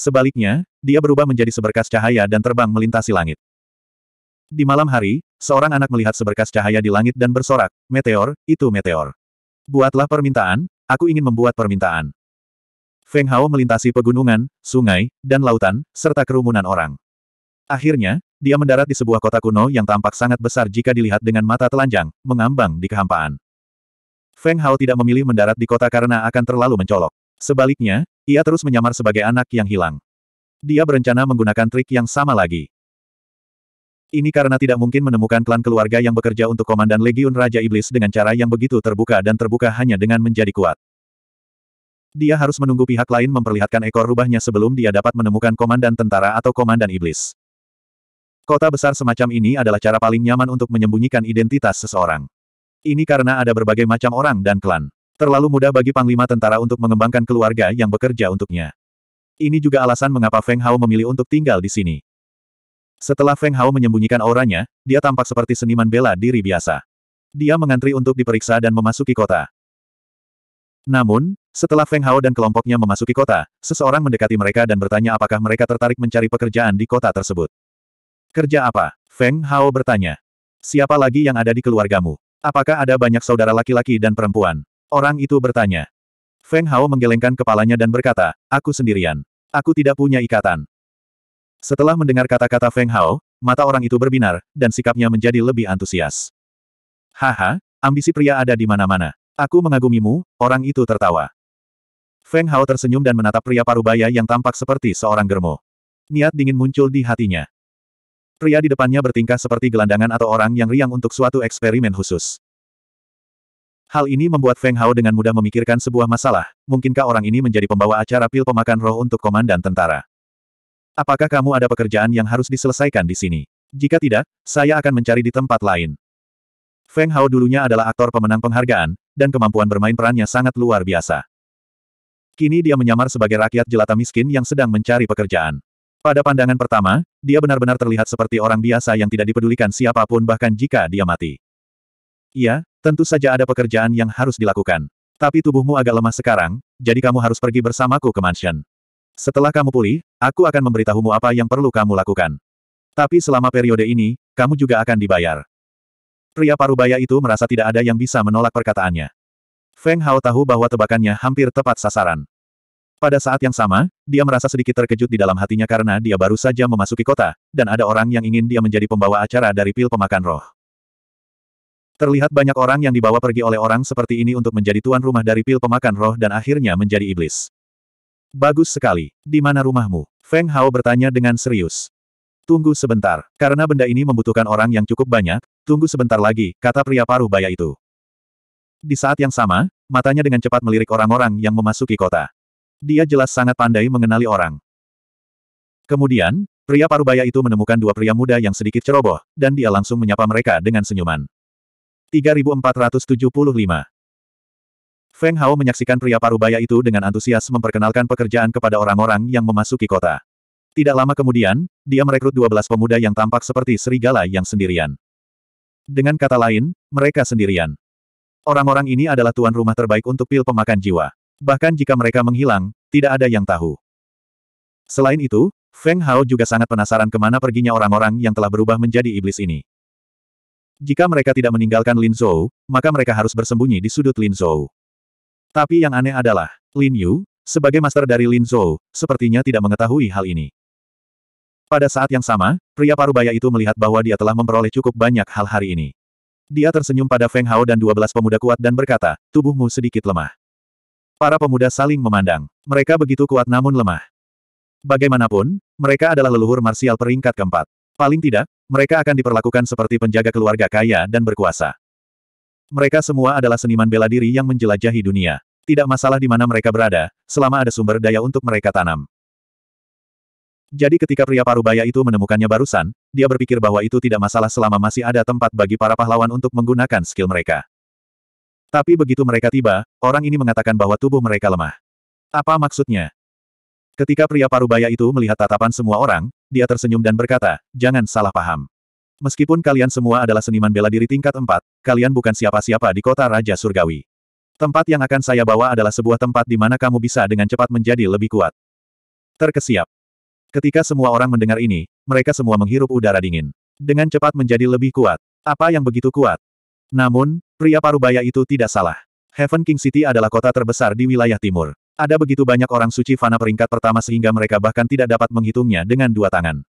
Sebaliknya, dia berubah menjadi seberkas cahaya dan terbang melintasi langit. Di malam hari, seorang anak melihat seberkas cahaya di langit dan bersorak, meteor, itu meteor. Buatlah permintaan, aku ingin membuat permintaan. Feng Hao melintasi pegunungan, sungai, dan lautan, serta kerumunan orang. Akhirnya, dia mendarat di sebuah kota kuno yang tampak sangat besar jika dilihat dengan mata telanjang, mengambang di kehampaan. Feng Hao tidak memilih mendarat di kota karena akan terlalu mencolok. Sebaliknya, ia terus menyamar sebagai anak yang hilang. Dia berencana menggunakan trik yang sama lagi. Ini karena tidak mungkin menemukan klan keluarga yang bekerja untuk Komandan Legiun Raja Iblis dengan cara yang begitu terbuka dan terbuka hanya dengan menjadi kuat. Dia harus menunggu pihak lain memperlihatkan ekor rubahnya sebelum dia dapat menemukan Komandan Tentara atau Komandan Iblis. Kota besar semacam ini adalah cara paling nyaman untuk menyembunyikan identitas seseorang. Ini karena ada berbagai macam orang dan klan. Terlalu mudah bagi Panglima Tentara untuk mengembangkan keluarga yang bekerja untuknya. Ini juga alasan mengapa Feng Hao memilih untuk tinggal di sini. Setelah Feng Hao menyembunyikan auranya, dia tampak seperti seniman bela diri biasa. Dia mengantri untuk diperiksa dan memasuki kota. Namun, setelah Feng Hao dan kelompoknya memasuki kota, seseorang mendekati mereka dan bertanya apakah mereka tertarik mencari pekerjaan di kota tersebut. Kerja apa? Feng Hao bertanya. Siapa lagi yang ada di keluargamu? Apakah ada banyak saudara laki-laki dan perempuan? Orang itu bertanya. Feng Hao menggelengkan kepalanya dan berkata, aku sendirian. Aku tidak punya ikatan. Setelah mendengar kata-kata Feng Hao, mata orang itu berbinar, dan sikapnya menjadi lebih antusias. Haha, ambisi pria ada di mana-mana. Aku mengagumimu, orang itu tertawa. Feng Hao tersenyum dan menatap pria parubaya yang tampak seperti seorang germo. Niat dingin muncul di hatinya. Pria di depannya bertingkah seperti gelandangan atau orang yang riang untuk suatu eksperimen khusus. Hal ini membuat Feng Hao dengan mudah memikirkan sebuah masalah, mungkinkah orang ini menjadi pembawa acara pil pemakan roh untuk komandan tentara. Apakah kamu ada pekerjaan yang harus diselesaikan di sini? Jika tidak, saya akan mencari di tempat lain. Feng Hao dulunya adalah aktor pemenang penghargaan, dan kemampuan bermain perannya sangat luar biasa. Kini dia menyamar sebagai rakyat jelata miskin yang sedang mencari pekerjaan. Pada pandangan pertama, dia benar-benar terlihat seperti orang biasa yang tidak dipedulikan siapapun bahkan jika dia mati. Iya, tentu saja ada pekerjaan yang harus dilakukan. Tapi tubuhmu agak lemah sekarang, jadi kamu harus pergi bersamaku ke mansion. Setelah kamu pulih, Aku akan memberitahumu apa yang perlu kamu lakukan. Tapi selama periode ini, kamu juga akan dibayar. Pria parubaya itu merasa tidak ada yang bisa menolak perkataannya. Feng Hao tahu bahwa tebakannya hampir tepat sasaran. Pada saat yang sama, dia merasa sedikit terkejut di dalam hatinya karena dia baru saja memasuki kota, dan ada orang yang ingin dia menjadi pembawa acara dari pil pemakan roh. Terlihat banyak orang yang dibawa pergi oleh orang seperti ini untuk menjadi tuan rumah dari pil pemakan roh dan akhirnya menjadi iblis. Bagus sekali. Di mana rumahmu? Feng Hao bertanya dengan serius. Tunggu sebentar, karena benda ini membutuhkan orang yang cukup banyak, tunggu sebentar lagi, kata pria paruh baya itu. Di saat yang sama, matanya dengan cepat melirik orang-orang yang memasuki kota. Dia jelas sangat pandai mengenali orang. Kemudian, pria paruh baya itu menemukan dua pria muda yang sedikit ceroboh, dan dia langsung menyapa mereka dengan senyuman. 3475 Feng Hao menyaksikan pria parubaya itu dengan antusias memperkenalkan pekerjaan kepada orang-orang yang memasuki kota. Tidak lama kemudian, dia merekrut 12 pemuda yang tampak seperti serigala yang sendirian. Dengan kata lain, mereka sendirian. Orang-orang ini adalah tuan rumah terbaik untuk pil pemakan jiwa. Bahkan jika mereka menghilang, tidak ada yang tahu. Selain itu, Feng Hao juga sangat penasaran kemana perginya orang-orang yang telah berubah menjadi iblis ini. Jika mereka tidak meninggalkan Lin Zhou, maka mereka harus bersembunyi di sudut Lin Zhou. Tapi yang aneh adalah, Lin Yu, sebagai master dari Lin Zhou, sepertinya tidak mengetahui hal ini. Pada saat yang sama, pria parubaya itu melihat bahwa dia telah memperoleh cukup banyak hal hari ini. Dia tersenyum pada Feng Hao dan dua belas pemuda kuat dan berkata, tubuhmu sedikit lemah. Para pemuda saling memandang. Mereka begitu kuat namun lemah. Bagaimanapun, mereka adalah leluhur marsial peringkat keempat. Paling tidak, mereka akan diperlakukan seperti penjaga keluarga kaya dan berkuasa. Mereka semua adalah seniman bela diri yang menjelajahi dunia. Tidak masalah di mana mereka berada, selama ada sumber daya untuk mereka tanam. Jadi ketika pria parubaya itu menemukannya barusan, dia berpikir bahwa itu tidak masalah selama masih ada tempat bagi para pahlawan untuk menggunakan skill mereka. Tapi begitu mereka tiba, orang ini mengatakan bahwa tubuh mereka lemah. Apa maksudnya? Ketika pria parubaya itu melihat tatapan semua orang, dia tersenyum dan berkata, jangan salah paham. Meskipun kalian semua adalah seniman bela diri tingkat 4, kalian bukan siapa-siapa di kota Raja Surgawi. Tempat yang akan saya bawa adalah sebuah tempat di mana kamu bisa dengan cepat menjadi lebih kuat. Terkesiap. Ketika semua orang mendengar ini, mereka semua menghirup udara dingin. Dengan cepat menjadi lebih kuat. Apa yang begitu kuat? Namun, pria parubaya itu tidak salah. Heaven King City adalah kota terbesar di wilayah timur. Ada begitu banyak orang suci fana peringkat pertama sehingga mereka bahkan tidak dapat menghitungnya dengan dua tangan.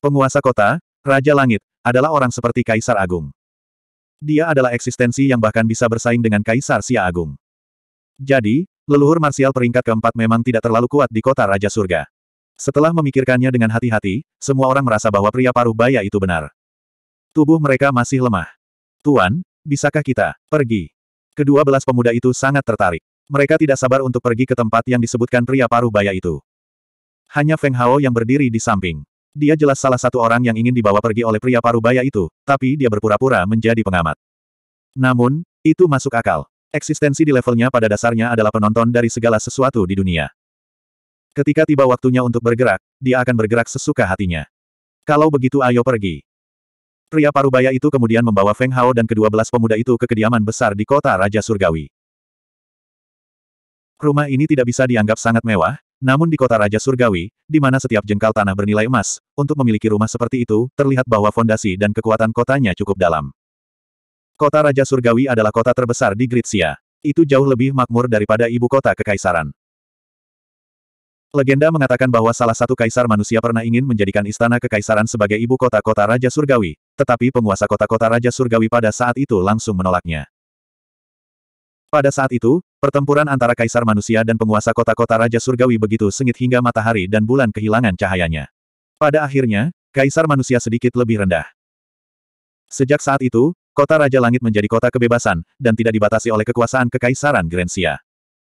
Penguasa kota, Raja Langit, adalah orang seperti Kaisar Agung. Dia adalah eksistensi yang bahkan bisa bersaing dengan Kaisar Sia Agung. Jadi, leluhur marsial peringkat keempat memang tidak terlalu kuat di kota Raja Surga. Setelah memikirkannya dengan hati-hati, semua orang merasa bahwa pria paruh baya itu benar. Tubuh mereka masih lemah. Tuan, bisakah kita pergi? Kedua belas pemuda itu sangat tertarik. Mereka tidak sabar untuk pergi ke tempat yang disebutkan pria paruh baya itu. Hanya Feng Hao yang berdiri di samping. Dia jelas salah satu orang yang ingin dibawa pergi oleh pria parubaya itu, tapi dia berpura-pura menjadi pengamat. Namun, itu masuk akal. Eksistensi di levelnya pada dasarnya adalah penonton dari segala sesuatu di dunia. Ketika tiba waktunya untuk bergerak, dia akan bergerak sesuka hatinya. Kalau begitu ayo pergi. Pria parubaya itu kemudian membawa Feng Hao dan kedua belas pemuda itu ke kediaman besar di kota Raja Surgawi. Rumah ini tidak bisa dianggap sangat mewah, namun di kota Raja Surgawi, di mana setiap jengkal tanah bernilai emas, untuk memiliki rumah seperti itu, terlihat bahwa fondasi dan kekuatan kotanya cukup dalam. Kota Raja Surgawi adalah kota terbesar di Gritsia. Itu jauh lebih makmur daripada ibu kota kekaisaran. Legenda mengatakan bahwa salah satu kaisar manusia pernah ingin menjadikan istana kekaisaran sebagai ibu kota kota Raja Surgawi, tetapi penguasa kota-kota Raja Surgawi pada saat itu langsung menolaknya. Pada saat itu, pertempuran antara kaisar manusia dan penguasa kota-kota Raja Surgawi begitu sengit hingga matahari dan bulan kehilangan cahayanya. Pada akhirnya, kaisar manusia sedikit lebih rendah. Sejak saat itu, kota Raja Langit menjadi kota kebebasan, dan tidak dibatasi oleh kekuasaan kekaisaran Grensia.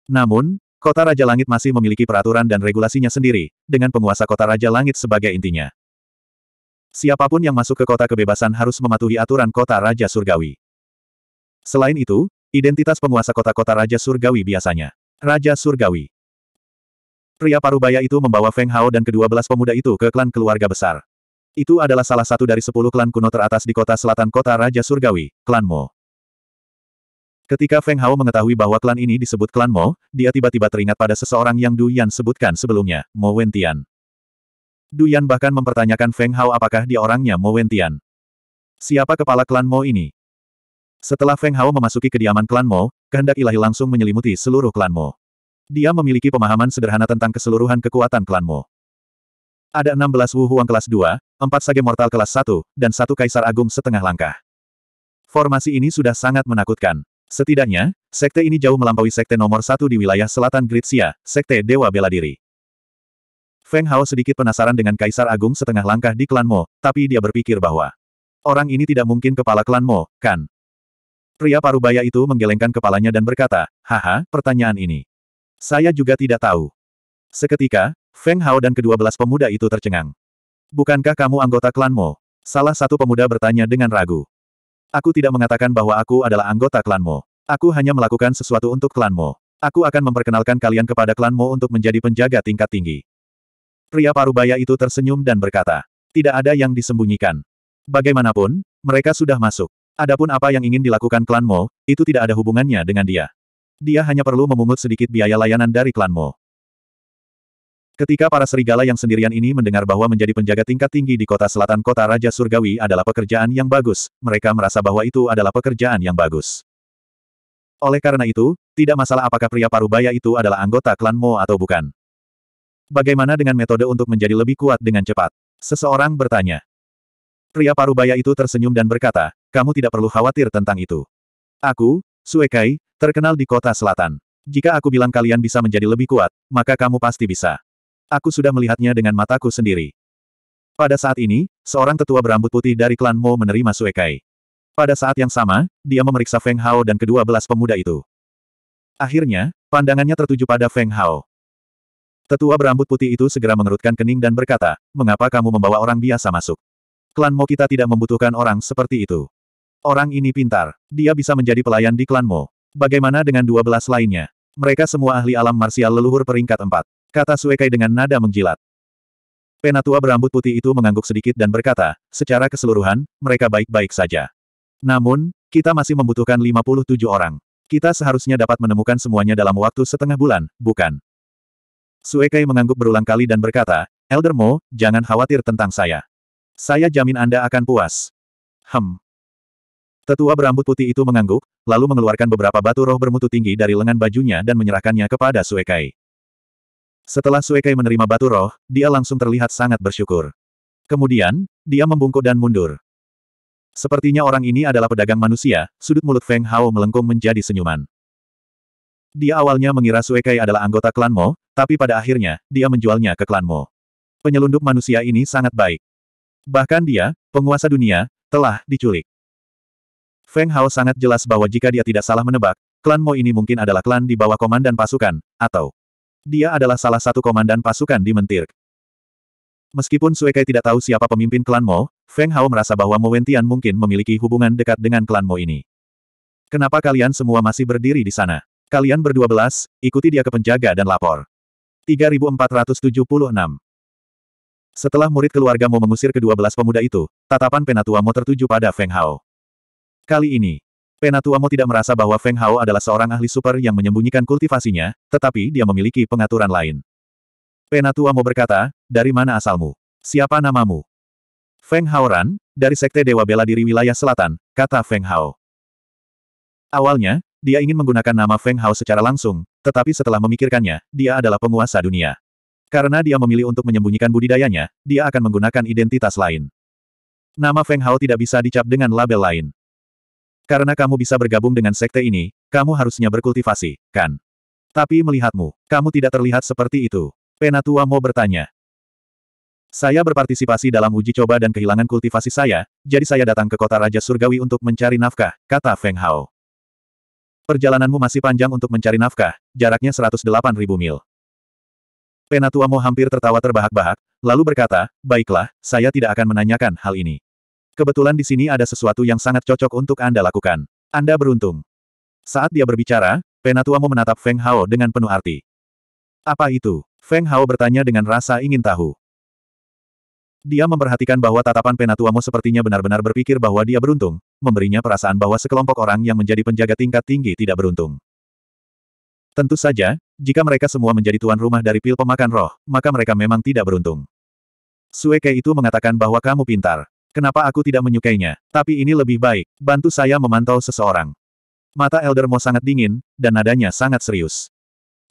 Namun, kota Raja Langit masih memiliki peraturan dan regulasinya sendiri, dengan penguasa kota Raja Langit sebagai intinya. Siapapun yang masuk ke kota kebebasan harus mematuhi aturan kota Raja Surgawi. Selain itu, Identitas penguasa kota-kota Raja Surgawi biasanya. Raja Surgawi. Pria parubaya itu membawa Feng Hao dan kedua belas pemuda itu ke klan keluarga besar. Itu adalah salah satu dari sepuluh klan kuno teratas di kota selatan kota Raja Surgawi, klan Mo. Ketika Feng Hao mengetahui bahwa klan ini disebut klan Mo, dia tiba-tiba teringat pada seseorang yang Du Yan sebutkan sebelumnya, Mo Wentian. Du Yan bahkan mempertanyakan Feng Hao apakah dia orangnya Mo Wentian. Siapa kepala klan Mo ini? Setelah Feng Hao memasuki kediaman klan Mo, kehendak ilahi langsung menyelimuti seluruh klan Mo. Dia memiliki pemahaman sederhana tentang keseluruhan kekuatan klan Mo. Ada 16 Wu Huang kelas 2, 4 Sage Mortal kelas 1, dan satu Kaisar Agung setengah langkah. Formasi ini sudah sangat menakutkan. Setidaknya, sekte ini jauh melampaui sekte nomor satu di wilayah selatan Gritsia, sekte Dewa Bela Diri. Feng Hao sedikit penasaran dengan Kaisar Agung setengah langkah di klan Mo, tapi dia berpikir bahwa orang ini tidak mungkin kepala klan Mo, kan? Pria parubaya itu menggelengkan kepalanya dan berkata, Haha, pertanyaan ini. Saya juga tidak tahu. Seketika, Feng Hao dan kedua belas pemuda itu tercengang. Bukankah kamu anggota klanmu? Salah satu pemuda bertanya dengan ragu. Aku tidak mengatakan bahwa aku adalah anggota klanmu. Aku hanya melakukan sesuatu untuk klanmu. Aku akan memperkenalkan kalian kepada klanmu untuk menjadi penjaga tingkat tinggi. Pria parubaya itu tersenyum dan berkata, tidak ada yang disembunyikan. Bagaimanapun, mereka sudah masuk. Adapun apa yang ingin dilakukan klan Mo, itu tidak ada hubungannya dengan dia. Dia hanya perlu memungut sedikit biaya layanan dari klan Mo. Ketika para serigala yang sendirian ini mendengar bahwa menjadi penjaga tingkat tinggi di kota selatan kota Raja Surgawi adalah pekerjaan yang bagus, mereka merasa bahwa itu adalah pekerjaan yang bagus. Oleh karena itu, tidak masalah apakah pria parubaya itu adalah anggota klan Mo atau bukan. Bagaimana dengan metode untuk menjadi lebih kuat dengan cepat? Seseorang bertanya. Pria parubaya itu tersenyum dan berkata, kamu tidak perlu khawatir tentang itu. Aku, Suekai, terkenal di kota selatan. Jika aku bilang kalian bisa menjadi lebih kuat, maka kamu pasti bisa. Aku sudah melihatnya dengan mataku sendiri. Pada saat ini, seorang tetua berambut putih dari klan Mo menerima Suekai. Pada saat yang sama, dia memeriksa Feng Hao dan kedua belas pemuda itu. Akhirnya, pandangannya tertuju pada Feng Hao. Tetua berambut putih itu segera mengerutkan kening dan berkata, mengapa kamu membawa orang biasa masuk? Klan Mo kita tidak membutuhkan orang seperti itu. Orang ini pintar. Dia bisa menjadi pelayan di Klan Mo. Bagaimana dengan dua belas lainnya? Mereka semua ahli alam marsial leluhur peringkat empat. Kata Suekai dengan nada menjilat. Penatua berambut putih itu mengangguk sedikit dan berkata, secara keseluruhan, mereka baik-baik saja. Namun, kita masih membutuhkan 57 orang. Kita seharusnya dapat menemukan semuanya dalam waktu setengah bulan, bukan? Suekai mengangguk berulang kali dan berkata, Elder Mo, jangan khawatir tentang saya. Saya jamin Anda akan puas. Hem. Tetua berambut putih itu mengangguk, lalu mengeluarkan beberapa batu roh bermutu tinggi dari lengan bajunya dan menyerahkannya kepada Suekai. Setelah Suekai menerima batu roh, dia langsung terlihat sangat bersyukur. Kemudian, dia membungkuk dan mundur. Sepertinya orang ini adalah pedagang manusia, sudut mulut Feng Hao melengkung menjadi senyuman. Dia awalnya mengira Suekai adalah anggota klan Mo, tapi pada akhirnya, dia menjualnya ke klan Mo. Penyelundup manusia ini sangat baik. Bahkan dia, penguasa dunia, telah diculik. Feng Hao sangat jelas bahwa jika dia tidak salah menebak, klan Mo ini mungkin adalah klan di bawah komandan pasukan, atau dia adalah salah satu komandan pasukan di Mentir. Meskipun Kai tidak tahu siapa pemimpin klan Mo, Feng Hao merasa bahwa Mo Wentian mungkin memiliki hubungan dekat dengan klan Mo ini. Kenapa kalian semua masih berdiri di sana? Kalian berdua belas, ikuti dia ke penjaga dan lapor. 3476 setelah murid keluarga mengusir kedua belas pemuda itu, tatapan Penatua Mo tertuju pada Feng Hao. Kali ini, Penatua Mo tidak merasa bahwa Feng Hao adalah seorang ahli super yang menyembunyikan kultivasinya, tetapi dia memiliki pengaturan lain. Penatua Mo berkata, dari mana asalmu? Siapa namamu? Feng Hao Ran, dari Sekte Dewa Bela Diri Wilayah Selatan, kata Feng Hao. Awalnya, dia ingin menggunakan nama Feng Hao secara langsung, tetapi setelah memikirkannya, dia adalah penguasa dunia. Karena dia memilih untuk menyembunyikan budidayanya, dia akan menggunakan identitas lain. Nama Feng Hao tidak bisa dicap dengan label lain. Karena kamu bisa bergabung dengan sekte ini, kamu harusnya berkultivasi, kan? Tapi melihatmu, kamu tidak terlihat seperti itu. Penatua mau bertanya. Saya berpartisipasi dalam uji coba dan kehilangan kultivasi saya, jadi saya datang ke kota Raja Surgawi untuk mencari nafkah, kata Feng Hao. Perjalananmu masih panjang untuk mencari nafkah, jaraknya 108.000 mil. Penatua Mo hampir tertawa terbahak-bahak, lalu berkata, baiklah, saya tidak akan menanyakan hal ini. Kebetulan di sini ada sesuatu yang sangat cocok untuk Anda lakukan. Anda beruntung. Saat dia berbicara, Penatua Mo menatap Feng Hao dengan penuh arti. Apa itu? Feng Hao bertanya dengan rasa ingin tahu. Dia memperhatikan bahwa tatapan Penatua Mo sepertinya benar-benar berpikir bahwa dia beruntung, memberinya perasaan bahwa sekelompok orang yang menjadi penjaga tingkat tinggi tidak beruntung. Tentu saja, jika mereka semua menjadi tuan rumah dari pil pemakan roh, maka mereka memang tidak beruntung. Sueke itu mengatakan bahwa kamu pintar. Kenapa aku tidak menyukainya? Tapi ini lebih baik. Bantu saya memantau seseorang. Mata Elder Mo sangat dingin, dan nadanya sangat serius.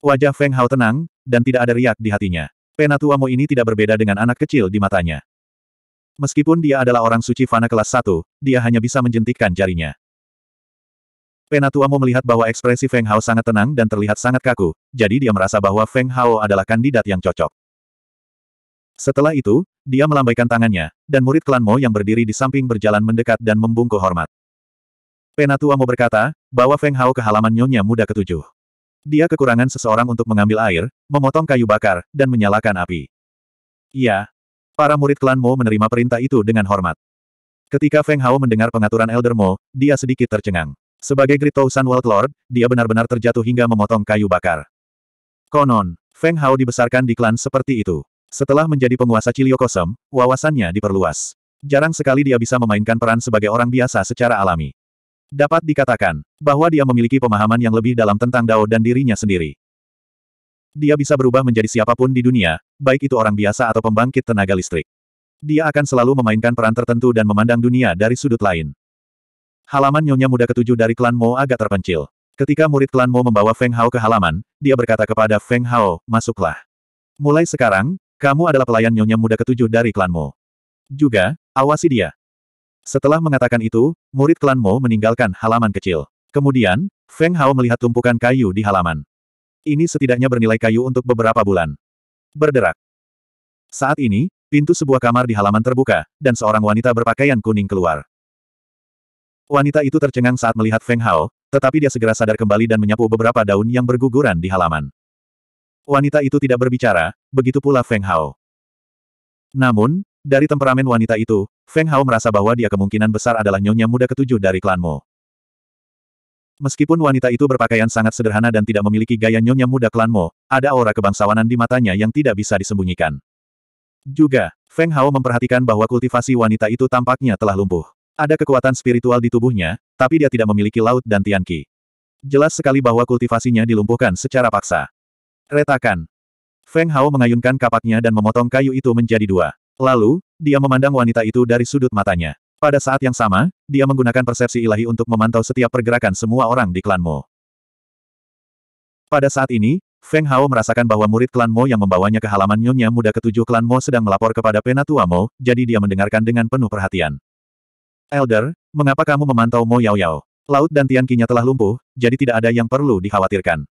Wajah Feng Hao tenang, dan tidak ada riak di hatinya. Penatua Mo ini tidak berbeda dengan anak kecil di matanya. Meskipun dia adalah orang suci fana kelas 1, dia hanya bisa menjentikkan jarinya. Penatuamu melihat bahwa ekspresi Feng Hao sangat tenang dan terlihat sangat kaku, jadi dia merasa bahwa Feng Hao adalah kandidat yang cocok. Setelah itu, dia melambaikan tangannya, dan murid klan Mo yang berdiri di samping berjalan mendekat dan membungkuk hormat. Penatua Mo berkata, bahwa Feng Hao ke halaman nyonya muda ketujuh. Dia kekurangan seseorang untuk mengambil air, memotong kayu bakar, dan menyalakan api. Ya, Para murid klan Mo menerima perintah itu dengan hormat. Ketika Feng Hao mendengar pengaturan Elder Mo, dia sedikit tercengang. Sebagai Great Sun World Lord, dia benar-benar terjatuh hingga memotong kayu bakar. Konon, Feng Hao dibesarkan di klan seperti itu. Setelah menjadi penguasa Kosem, wawasannya diperluas. Jarang sekali dia bisa memainkan peran sebagai orang biasa secara alami. Dapat dikatakan, bahwa dia memiliki pemahaman yang lebih dalam tentang Dao dan dirinya sendiri. Dia bisa berubah menjadi siapapun di dunia, baik itu orang biasa atau pembangkit tenaga listrik. Dia akan selalu memainkan peran tertentu dan memandang dunia dari sudut lain. Halaman nyonya muda ketujuh dari klan Mo agak terpencil. Ketika murid klan Mo membawa Feng Hao ke halaman, dia berkata kepada Feng Hao, masuklah. Mulai sekarang, kamu adalah pelayan nyonya muda ketujuh dari klan Mo. Juga, awasi dia. Setelah mengatakan itu, murid klan Mo meninggalkan halaman kecil. Kemudian, Feng Hao melihat tumpukan kayu di halaman. Ini setidaknya bernilai kayu untuk beberapa bulan. Berderak. Saat ini, pintu sebuah kamar di halaman terbuka, dan seorang wanita berpakaian kuning keluar. Wanita itu tercengang saat melihat Feng Hao, tetapi dia segera sadar kembali dan menyapu beberapa daun yang berguguran di halaman. Wanita itu tidak berbicara, begitu pula Feng Hao. Namun, dari temperamen wanita itu, Feng Hao merasa bahwa dia kemungkinan besar adalah nyonya muda ketujuh dari Klan Mo. Meskipun wanita itu berpakaian sangat sederhana dan tidak memiliki gaya nyonya muda Klan Mo, ada aura kebangsawanan di matanya yang tidak bisa disembunyikan. Juga, Feng Hao memperhatikan bahwa kultivasi wanita itu tampaknya telah lumpuh. Ada kekuatan spiritual di tubuhnya, tapi dia tidak memiliki laut dan tianqi. Jelas sekali bahwa kultivasinya dilumpuhkan secara paksa. Retakan. Feng Hao mengayunkan kapaknya dan memotong kayu itu menjadi dua. Lalu, dia memandang wanita itu dari sudut matanya. Pada saat yang sama, dia menggunakan persepsi ilahi untuk memantau setiap pergerakan semua orang di klan Mo. Pada saat ini, Feng Hao merasakan bahwa murid klan Mo yang membawanya ke halaman nyonya muda ketujuh klan Mo sedang melapor kepada penatua Mo, jadi dia mendengarkan dengan penuh perhatian. Elder, mengapa kamu memantau Mo Yao Yao? Laut dan Tiankinya telah lumpuh, jadi tidak ada yang perlu dikhawatirkan.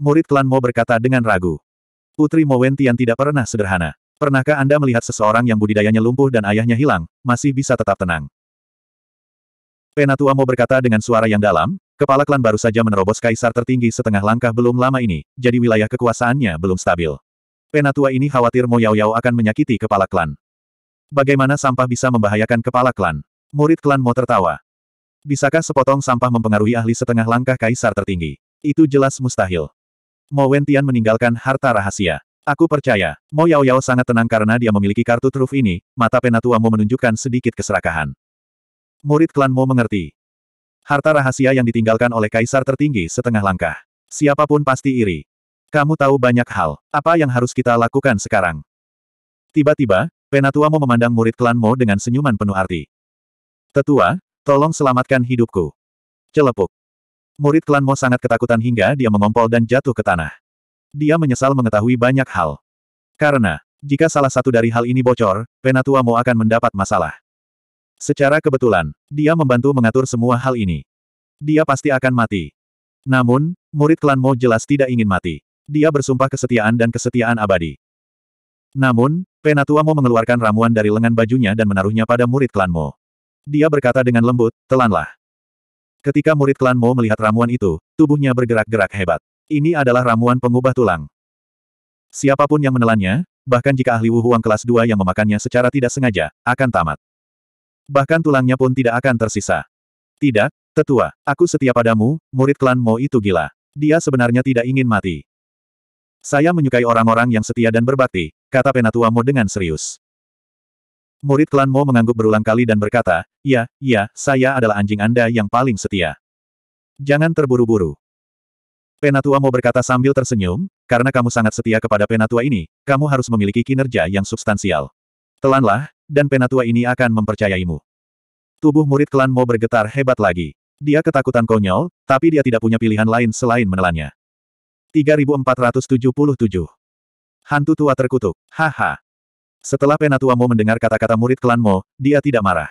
Murid klan Mo berkata dengan ragu. Putri Mo Wen Tian tidak pernah sederhana. Pernahkah Anda melihat seseorang yang budidayanya lumpuh dan ayahnya hilang, masih bisa tetap tenang? Penatua Mo berkata dengan suara yang dalam, kepala klan baru saja menerobos kaisar tertinggi setengah langkah belum lama ini, jadi wilayah kekuasaannya belum stabil. Penatua ini khawatir Mo Yao Yao akan menyakiti kepala klan. Bagaimana sampah bisa membahayakan kepala klan? Murid klan Mo tertawa. Bisakah sepotong sampah mempengaruhi ahli setengah langkah kaisar tertinggi? Itu jelas mustahil. Mo Wentian meninggalkan harta rahasia. Aku percaya, Mo Yao Yao sangat tenang karena dia memiliki kartu truf ini, mata penatua Mo menunjukkan sedikit keserakahan. Murid klan Mo mengerti. Harta rahasia yang ditinggalkan oleh kaisar tertinggi setengah langkah. Siapapun pasti iri. Kamu tahu banyak hal. Apa yang harus kita lakukan sekarang? Tiba-tiba, penatua Mo memandang murid klan Mo dengan senyuman penuh arti. Tetua, tolong selamatkan hidupku. Celepuk. Murid klan Mo sangat ketakutan hingga dia mengompol dan jatuh ke tanah. Dia menyesal mengetahui banyak hal. Karena, jika salah satu dari hal ini bocor, Penatua Mo akan mendapat masalah. Secara kebetulan, dia membantu mengatur semua hal ini. Dia pasti akan mati. Namun, murid klan Mo jelas tidak ingin mati. Dia bersumpah kesetiaan dan kesetiaan abadi. Namun, Penatua Mo mengeluarkan ramuan dari lengan bajunya dan menaruhnya pada murid klan Mo. Dia berkata dengan lembut, telanlah. Ketika murid klan Mo melihat ramuan itu, tubuhnya bergerak-gerak hebat. Ini adalah ramuan pengubah tulang. Siapapun yang menelannya, bahkan jika ahli Wuhuang kelas 2 yang memakannya secara tidak sengaja, akan tamat. Bahkan tulangnya pun tidak akan tersisa. Tidak, tetua, aku setia padamu, murid klan Mo itu gila. Dia sebenarnya tidak ingin mati. Saya menyukai orang-orang yang setia dan berbakti, kata Penatua Mo dengan serius. Murid klan Mo mengangguk berulang kali dan berkata, Ya, ya, saya adalah anjing Anda yang paling setia. Jangan terburu-buru. Penatua Mo berkata sambil tersenyum, karena kamu sangat setia kepada penatua ini, kamu harus memiliki kinerja yang substansial. Telanlah, dan penatua ini akan mempercayaimu. Tubuh murid klan Mo bergetar hebat lagi. Dia ketakutan konyol, tapi dia tidak punya pilihan lain selain menelannya. 3477 Hantu tua terkutuk. Haha. Setelah Penatua Mo mendengar kata-kata murid klan Mo, dia tidak marah.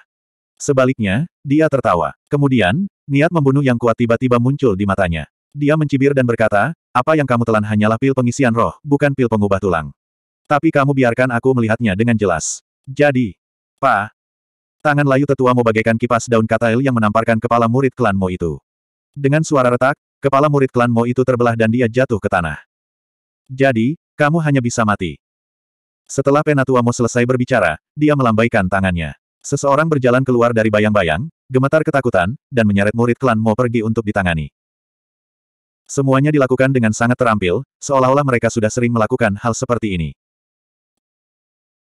Sebaliknya, dia tertawa. Kemudian, niat membunuh yang kuat tiba-tiba muncul di matanya. Dia mencibir dan berkata, apa yang kamu telan hanyalah pil pengisian roh, bukan pil pengubah tulang. Tapi kamu biarkan aku melihatnya dengan jelas. Jadi, Pa, tangan layu tetua Mo bagaikan kipas daun katail yang menamparkan kepala murid klan Mo itu. Dengan suara retak, kepala murid klan Mo itu terbelah dan dia jatuh ke tanah. Jadi, kamu hanya bisa mati. Setelah Penatuamo selesai berbicara, dia melambaikan tangannya. Seseorang berjalan keluar dari bayang-bayang, gemetar ketakutan, dan menyeret murid klan Mo pergi untuk ditangani. Semuanya dilakukan dengan sangat terampil, seolah-olah mereka sudah sering melakukan hal seperti ini.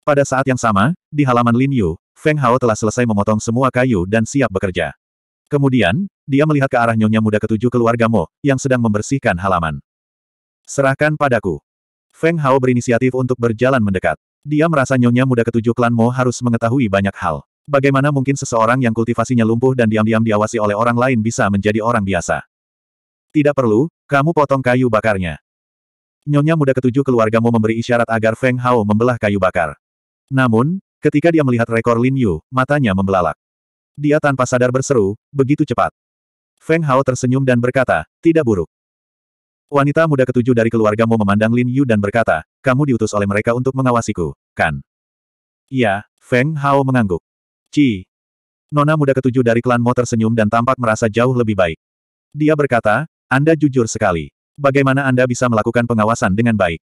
Pada saat yang sama, di halaman Lin Yu, Feng Hao telah selesai memotong semua kayu dan siap bekerja. Kemudian, dia melihat ke arah nyonya muda ketujuh keluarga Mo, yang sedang membersihkan halaman. Serahkan padaku. Feng Hao berinisiatif untuk berjalan mendekat. Dia merasa nyonya muda ketujuh klan Mo harus mengetahui banyak hal. Bagaimana mungkin seseorang yang kultivasinya lumpuh dan diam-diam diawasi oleh orang lain bisa menjadi orang biasa? Tidak perlu, kamu potong kayu bakarnya. Nyonya muda ketujuh Keluarga Mo memberi isyarat agar Feng Hao membelah kayu bakar. Namun, ketika dia melihat rekor Lin Yu, matanya membelalak. Dia tanpa sadar berseru, begitu cepat. Feng Hao tersenyum dan berkata, tidak buruk. Wanita muda ketujuh dari keluarga mau memandang Lin Yu dan berkata, kamu diutus oleh mereka untuk mengawasiku, kan? "Ya," Feng Hao mengangguk. Ci. Nona muda ketujuh dari klan Mo tersenyum dan tampak merasa jauh lebih baik. Dia berkata, Anda jujur sekali. Bagaimana Anda bisa melakukan pengawasan dengan baik?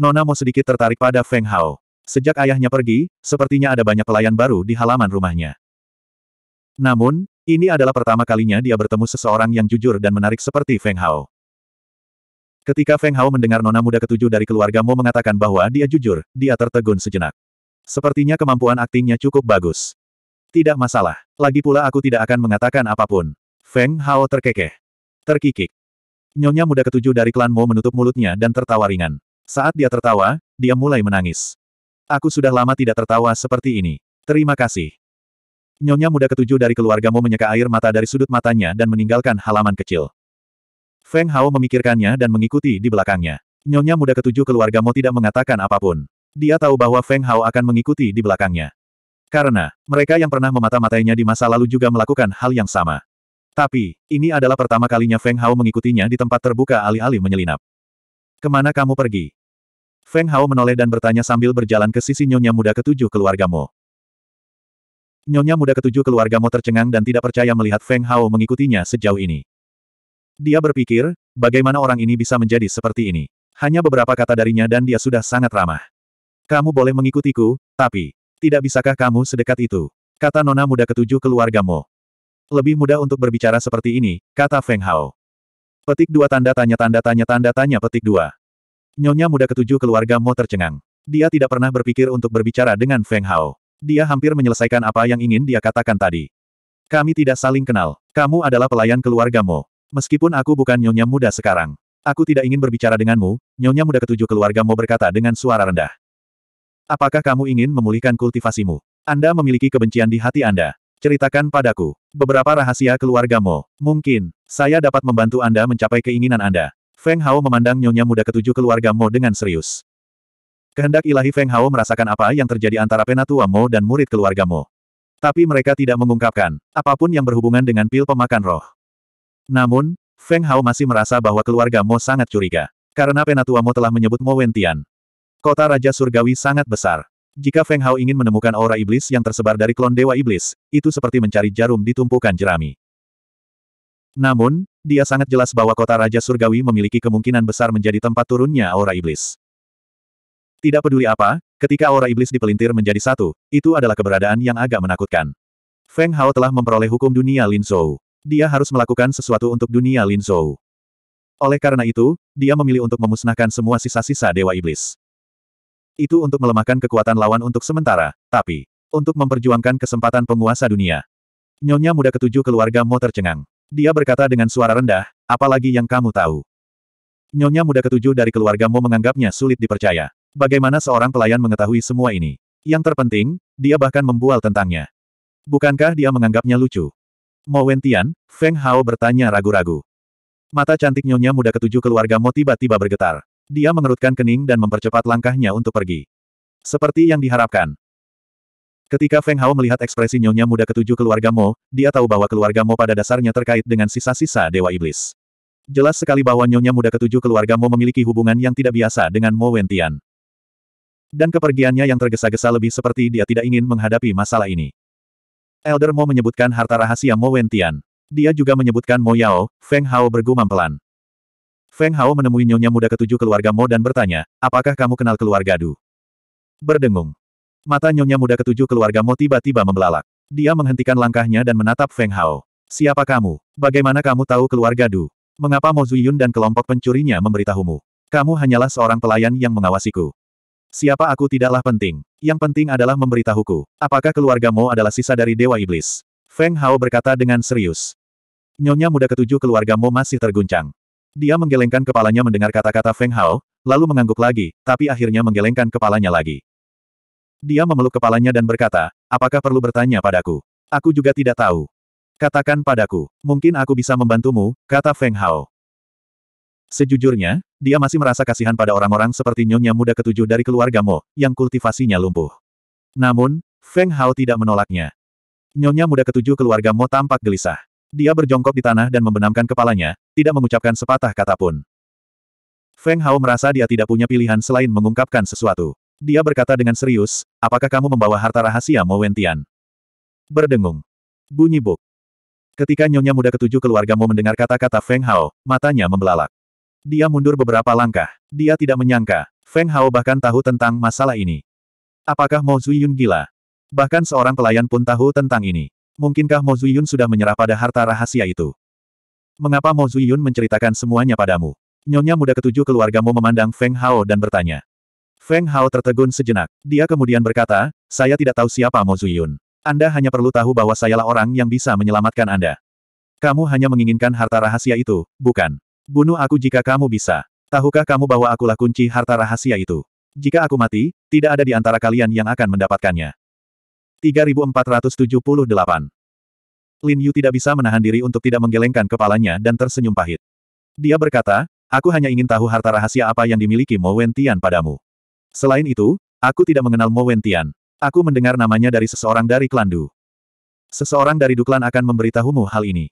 Nona Mo sedikit tertarik pada Feng Hao. Sejak ayahnya pergi, sepertinya ada banyak pelayan baru di halaman rumahnya. Namun, ini adalah pertama kalinya dia bertemu seseorang yang jujur dan menarik seperti Feng Hao. Ketika Feng Hao mendengar nona muda ketujuh dari keluarga Mo mengatakan bahwa dia jujur, dia tertegun sejenak. Sepertinya kemampuan aktingnya cukup bagus. Tidak masalah. Lagi pula aku tidak akan mengatakan apapun. Feng Hao terkekeh. Terkikik. Nyonya muda ketujuh dari klan Mo menutup mulutnya dan tertawa ringan. Saat dia tertawa, dia mulai menangis. Aku sudah lama tidak tertawa seperti ini. Terima kasih. Nyonya muda ketujuh dari keluargamu menyeka air mata dari sudut matanya dan meninggalkan halaman kecil. Feng Hao memikirkannya dan mengikuti di belakangnya. Nyonya muda ketujuh keluarga Mo tidak mengatakan apapun. Dia tahu bahwa Feng Hao akan mengikuti di belakangnya. Karena, mereka yang pernah memata-matainya di masa lalu juga melakukan hal yang sama. Tapi, ini adalah pertama kalinya Feng Hao mengikutinya di tempat terbuka alih-alih menyelinap. Kemana kamu pergi? Feng Hao menoleh dan bertanya sambil berjalan ke sisi nyonya muda ketujuh keluarga Mo. Nyonya muda ketujuh keluarga Mo tercengang dan tidak percaya melihat Feng Hao mengikutinya sejauh ini. Dia berpikir, bagaimana orang ini bisa menjadi seperti ini. Hanya beberapa kata darinya dan dia sudah sangat ramah. Kamu boleh mengikutiku, tapi, tidak bisakah kamu sedekat itu? Kata nona muda ketujuh keluargamu. Lebih mudah untuk berbicara seperti ini, kata Feng Hao. Petik dua tanda tanya tanda tanya tanda tanya petik dua. Nyonya muda ketujuh keluarga Mo tercengang. Dia tidak pernah berpikir untuk berbicara dengan Feng Hao. Dia hampir menyelesaikan apa yang ingin dia katakan tadi. Kami tidak saling kenal. Kamu adalah pelayan keluarga Mo. Meskipun aku bukan nyonya muda sekarang. Aku tidak ingin berbicara denganmu, nyonya muda ketujuh keluarga mau berkata dengan suara rendah. Apakah kamu ingin memulihkan kultivasimu? Anda memiliki kebencian di hati Anda. Ceritakan padaku. Beberapa rahasia keluarga Mo. Mungkin, saya dapat membantu Anda mencapai keinginan Anda. Feng Hao memandang nyonya muda ketujuh keluarga Mo dengan serius. Kehendak ilahi Feng Hao merasakan apa yang terjadi antara penatua Mo dan murid keluarga Mo. Tapi mereka tidak mengungkapkan apapun yang berhubungan dengan pil pemakan roh. Namun, Feng Hao masih merasa bahwa keluarga Mo sangat curiga. Karena Penatua Mo telah menyebut Mo Wentian. Kota Raja Surgawi sangat besar. Jika Feng Hao ingin menemukan aura iblis yang tersebar dari klon Dewa Iblis, itu seperti mencari jarum di tumpukan jerami. Namun, dia sangat jelas bahwa kota Raja Surgawi memiliki kemungkinan besar menjadi tempat turunnya aura iblis. Tidak peduli apa, ketika aura iblis dipelintir menjadi satu, itu adalah keberadaan yang agak menakutkan. Feng Hao telah memperoleh hukum dunia Lin Zhou dia harus melakukan sesuatu untuk dunia Lin Zhou. Oleh karena itu, dia memilih untuk memusnahkan semua sisa-sisa Dewa Iblis. Itu untuk melemahkan kekuatan lawan untuk sementara, tapi untuk memperjuangkan kesempatan penguasa dunia. Nyonya muda ketujuh keluarga Mo tercengang. Dia berkata dengan suara rendah, apalagi yang kamu tahu. Nyonya muda ketujuh dari keluarga Mo menganggapnya sulit dipercaya. Bagaimana seorang pelayan mengetahui semua ini? Yang terpenting, dia bahkan membual tentangnya. Bukankah dia menganggapnya lucu? Mo Wentian, Feng Hao bertanya ragu-ragu. Mata cantik nyonya muda ketujuh keluarga Mo tiba-tiba bergetar. Dia mengerutkan kening dan mempercepat langkahnya untuk pergi. Seperti yang diharapkan. Ketika Feng Hao melihat ekspresi nyonya muda ketujuh keluarga Mo, dia tahu bahwa keluarga Mo pada dasarnya terkait dengan sisa-sisa Dewa Iblis. Jelas sekali bahwa nyonya muda ketujuh keluarga Mo memiliki hubungan yang tidak biasa dengan Mo Wentian. Dan kepergiannya yang tergesa-gesa lebih seperti dia tidak ingin menghadapi masalah ini. Elder Mo menyebutkan harta rahasia Mo Wentian. Dia juga menyebutkan Mo Yao, Feng Hao bergumam pelan. Feng Hao menemui nyonya muda ketujuh keluarga Mo dan bertanya, apakah kamu kenal keluarga Du? Berdengung. Mata nyonya muda ketujuh keluarga Mo tiba-tiba membelalak. Dia menghentikan langkahnya dan menatap Feng Hao. Siapa kamu? Bagaimana kamu tahu keluarga Du? Mengapa Mo Zuyun dan kelompok pencurinya memberitahumu? Kamu hanyalah seorang pelayan yang mengawasiku. Siapa aku tidaklah penting. Yang penting adalah memberitahuku. Apakah keluargamu adalah sisa dari Dewa Iblis? Feng Hao berkata dengan serius. Nyonya muda ketujuh keluargamu masih terguncang. Dia menggelengkan kepalanya mendengar kata-kata Feng Hao, lalu mengangguk lagi, tapi akhirnya menggelengkan kepalanya lagi. Dia memeluk kepalanya dan berkata, apakah perlu bertanya padaku? Aku juga tidak tahu. Katakan padaku, mungkin aku bisa membantumu, kata Feng Hao. Sejujurnya, dia masih merasa kasihan pada orang-orang seperti nyonya muda ketujuh dari keluarga Mo, yang kultivasinya lumpuh. Namun, Feng Hao tidak menolaknya. Nyonya muda ketujuh keluarga Mo tampak gelisah. Dia berjongkok di tanah dan membenamkan kepalanya, tidak mengucapkan sepatah kata pun. Feng Hao merasa dia tidak punya pilihan selain mengungkapkan sesuatu. Dia berkata dengan serius, apakah kamu membawa harta rahasia Mo Wentian? Berdengung. Bunyi buk. Ketika nyonya muda ketujuh keluarga Mo mendengar kata-kata Feng Hao, matanya membelalak. Dia mundur beberapa langkah. Dia tidak menyangka, Feng Hao bahkan tahu tentang masalah ini. Apakah Mo Zuyun gila? Bahkan seorang pelayan pun tahu tentang ini. Mungkinkah Mo Zuyun sudah menyerah pada harta rahasia itu? Mengapa Mo Zuyun menceritakan semuanya padamu? Nyonya muda ketujuh keluargamu memandang Feng Hao dan bertanya. Feng Hao tertegun sejenak. Dia kemudian berkata, saya tidak tahu siapa Mo Zuyun. Anda hanya perlu tahu bahwa sayalah orang yang bisa menyelamatkan Anda. Kamu hanya menginginkan harta rahasia itu, bukan? Bunuh aku jika kamu bisa. Tahukah kamu bahwa akulah kunci harta rahasia itu? Jika aku mati, tidak ada di antara kalian yang akan mendapatkannya. 3478 Lin Yu tidak bisa menahan diri untuk tidak menggelengkan kepalanya dan tersenyum pahit. Dia berkata, aku hanya ingin tahu harta rahasia apa yang dimiliki Mo Wentian padamu. Selain itu, aku tidak mengenal Mo Wentian. Aku mendengar namanya dari seseorang dari klan Du. Seseorang dari Duklan akan memberitahumu hal ini.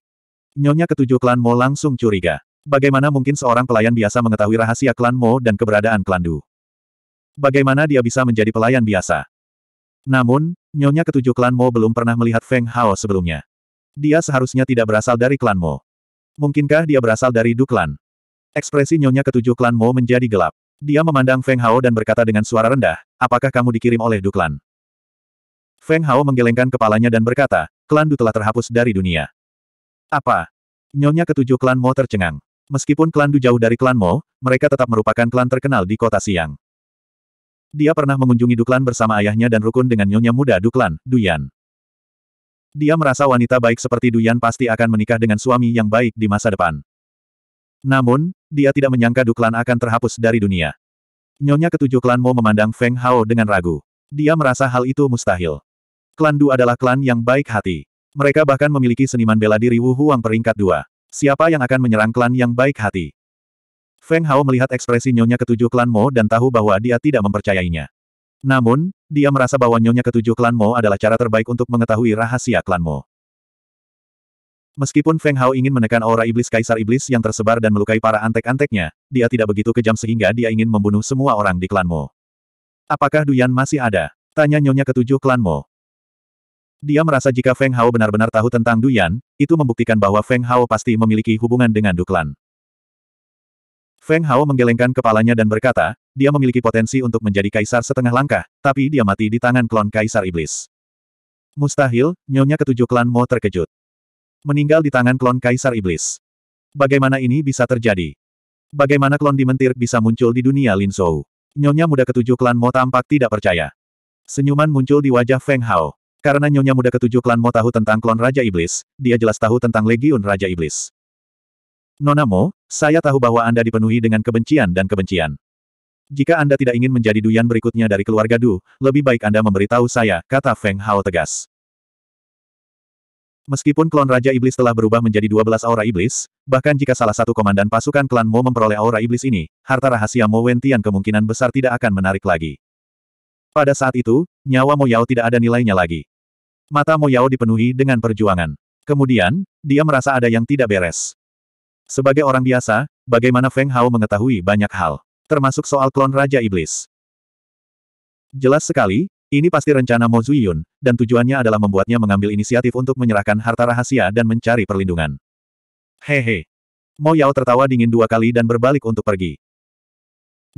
Nyonya ketujuh klan Mo langsung curiga. Bagaimana mungkin seorang pelayan biasa mengetahui rahasia klan Mo dan keberadaan klan Du? Bagaimana dia bisa menjadi pelayan biasa? Namun, nyonya ketujuh klan Mo belum pernah melihat Feng Hao sebelumnya. Dia seharusnya tidak berasal dari klan Mo. Mungkinkah dia berasal dari Du klan? Ekspresi nyonya ketujuh klan Mo menjadi gelap. Dia memandang Feng Hao dan berkata dengan suara rendah, apakah kamu dikirim oleh Du klan? Feng Hao menggelengkan kepalanya dan berkata, klan Du telah terhapus dari dunia. Apa? Nyonya ketujuh klan Mo tercengang. Meskipun klan Du jauh dari klan Mo, mereka tetap merupakan klan terkenal di kota Siang. Dia pernah mengunjungi Duklan bersama ayahnya dan rukun dengan nyonya muda Duklan, Duyan. Dia merasa wanita baik seperti Duyan pasti akan menikah dengan suami yang baik di masa depan. Namun, dia tidak menyangka Duklan akan terhapus dari dunia. Nyonya ketujuh klan Mo memandang Feng Hao dengan ragu. Dia merasa hal itu mustahil. Klan Du adalah klan yang baik hati. Mereka bahkan memiliki seniman bela diri Wu Huang peringkat dua. Siapa yang akan menyerang klan yang baik hati? Feng Hao melihat ekspresi Nyonya Ketujuh Klan Mo dan tahu bahwa dia tidak mempercayainya. Namun, dia merasa bahwa Nyonya Ketujuh Klan Mo adalah cara terbaik untuk mengetahui rahasia klan Mo. Meskipun Feng Hao ingin menekan aura iblis kaisar iblis yang tersebar dan melukai para antek-anteknya, dia tidak begitu kejam sehingga dia ingin membunuh semua orang di klan Mo. Apakah Duyan masih ada? Tanya Nyonya Ketujuh klan Mo. Dia merasa jika Feng Hao benar-benar tahu tentang Duyan, itu membuktikan bahwa Feng Hao pasti memiliki hubungan dengan Duklan. Feng Hao menggelengkan kepalanya dan berkata, dia memiliki potensi untuk menjadi kaisar setengah langkah, tapi dia mati di tangan klon kaisar iblis. Mustahil, nyonya ketujuh klan Mo terkejut. Meninggal di tangan klon kaisar iblis. Bagaimana ini bisa terjadi? Bagaimana klon dimentir bisa muncul di dunia Lin Zhou? Nyonya muda ketujuh klan Mo tampak tidak percaya. Senyuman muncul di wajah Feng Hao. Karena nyonya muda ketujuh klan Mo tahu tentang klon Raja Iblis, dia jelas tahu tentang Legiun Raja Iblis. Nona Mo, saya tahu bahwa Anda dipenuhi dengan kebencian dan kebencian. Jika Anda tidak ingin menjadi duyan berikutnya dari keluarga Du, lebih baik Anda memberitahu saya, kata Feng Hao tegas. Meskipun klon Raja Iblis telah berubah menjadi 12 aura iblis, bahkan jika salah satu komandan pasukan klan Mo memperoleh aura iblis ini, harta rahasia Mo Wentian kemungkinan besar tidak akan menarik lagi. Pada saat itu, nyawa Mo Yao tidak ada nilainya lagi. Mata Moyao dipenuhi dengan perjuangan. Kemudian, dia merasa ada yang tidak beres. Sebagai orang biasa, bagaimana Feng Hao mengetahui banyak hal, termasuk soal klon Raja Iblis. Jelas sekali, ini pasti rencana Mo Zuyun, dan tujuannya adalah membuatnya mengambil inisiatif untuk menyerahkan harta rahasia dan mencari perlindungan. Hehe. Mo Yao tertawa dingin dua kali dan berbalik untuk pergi.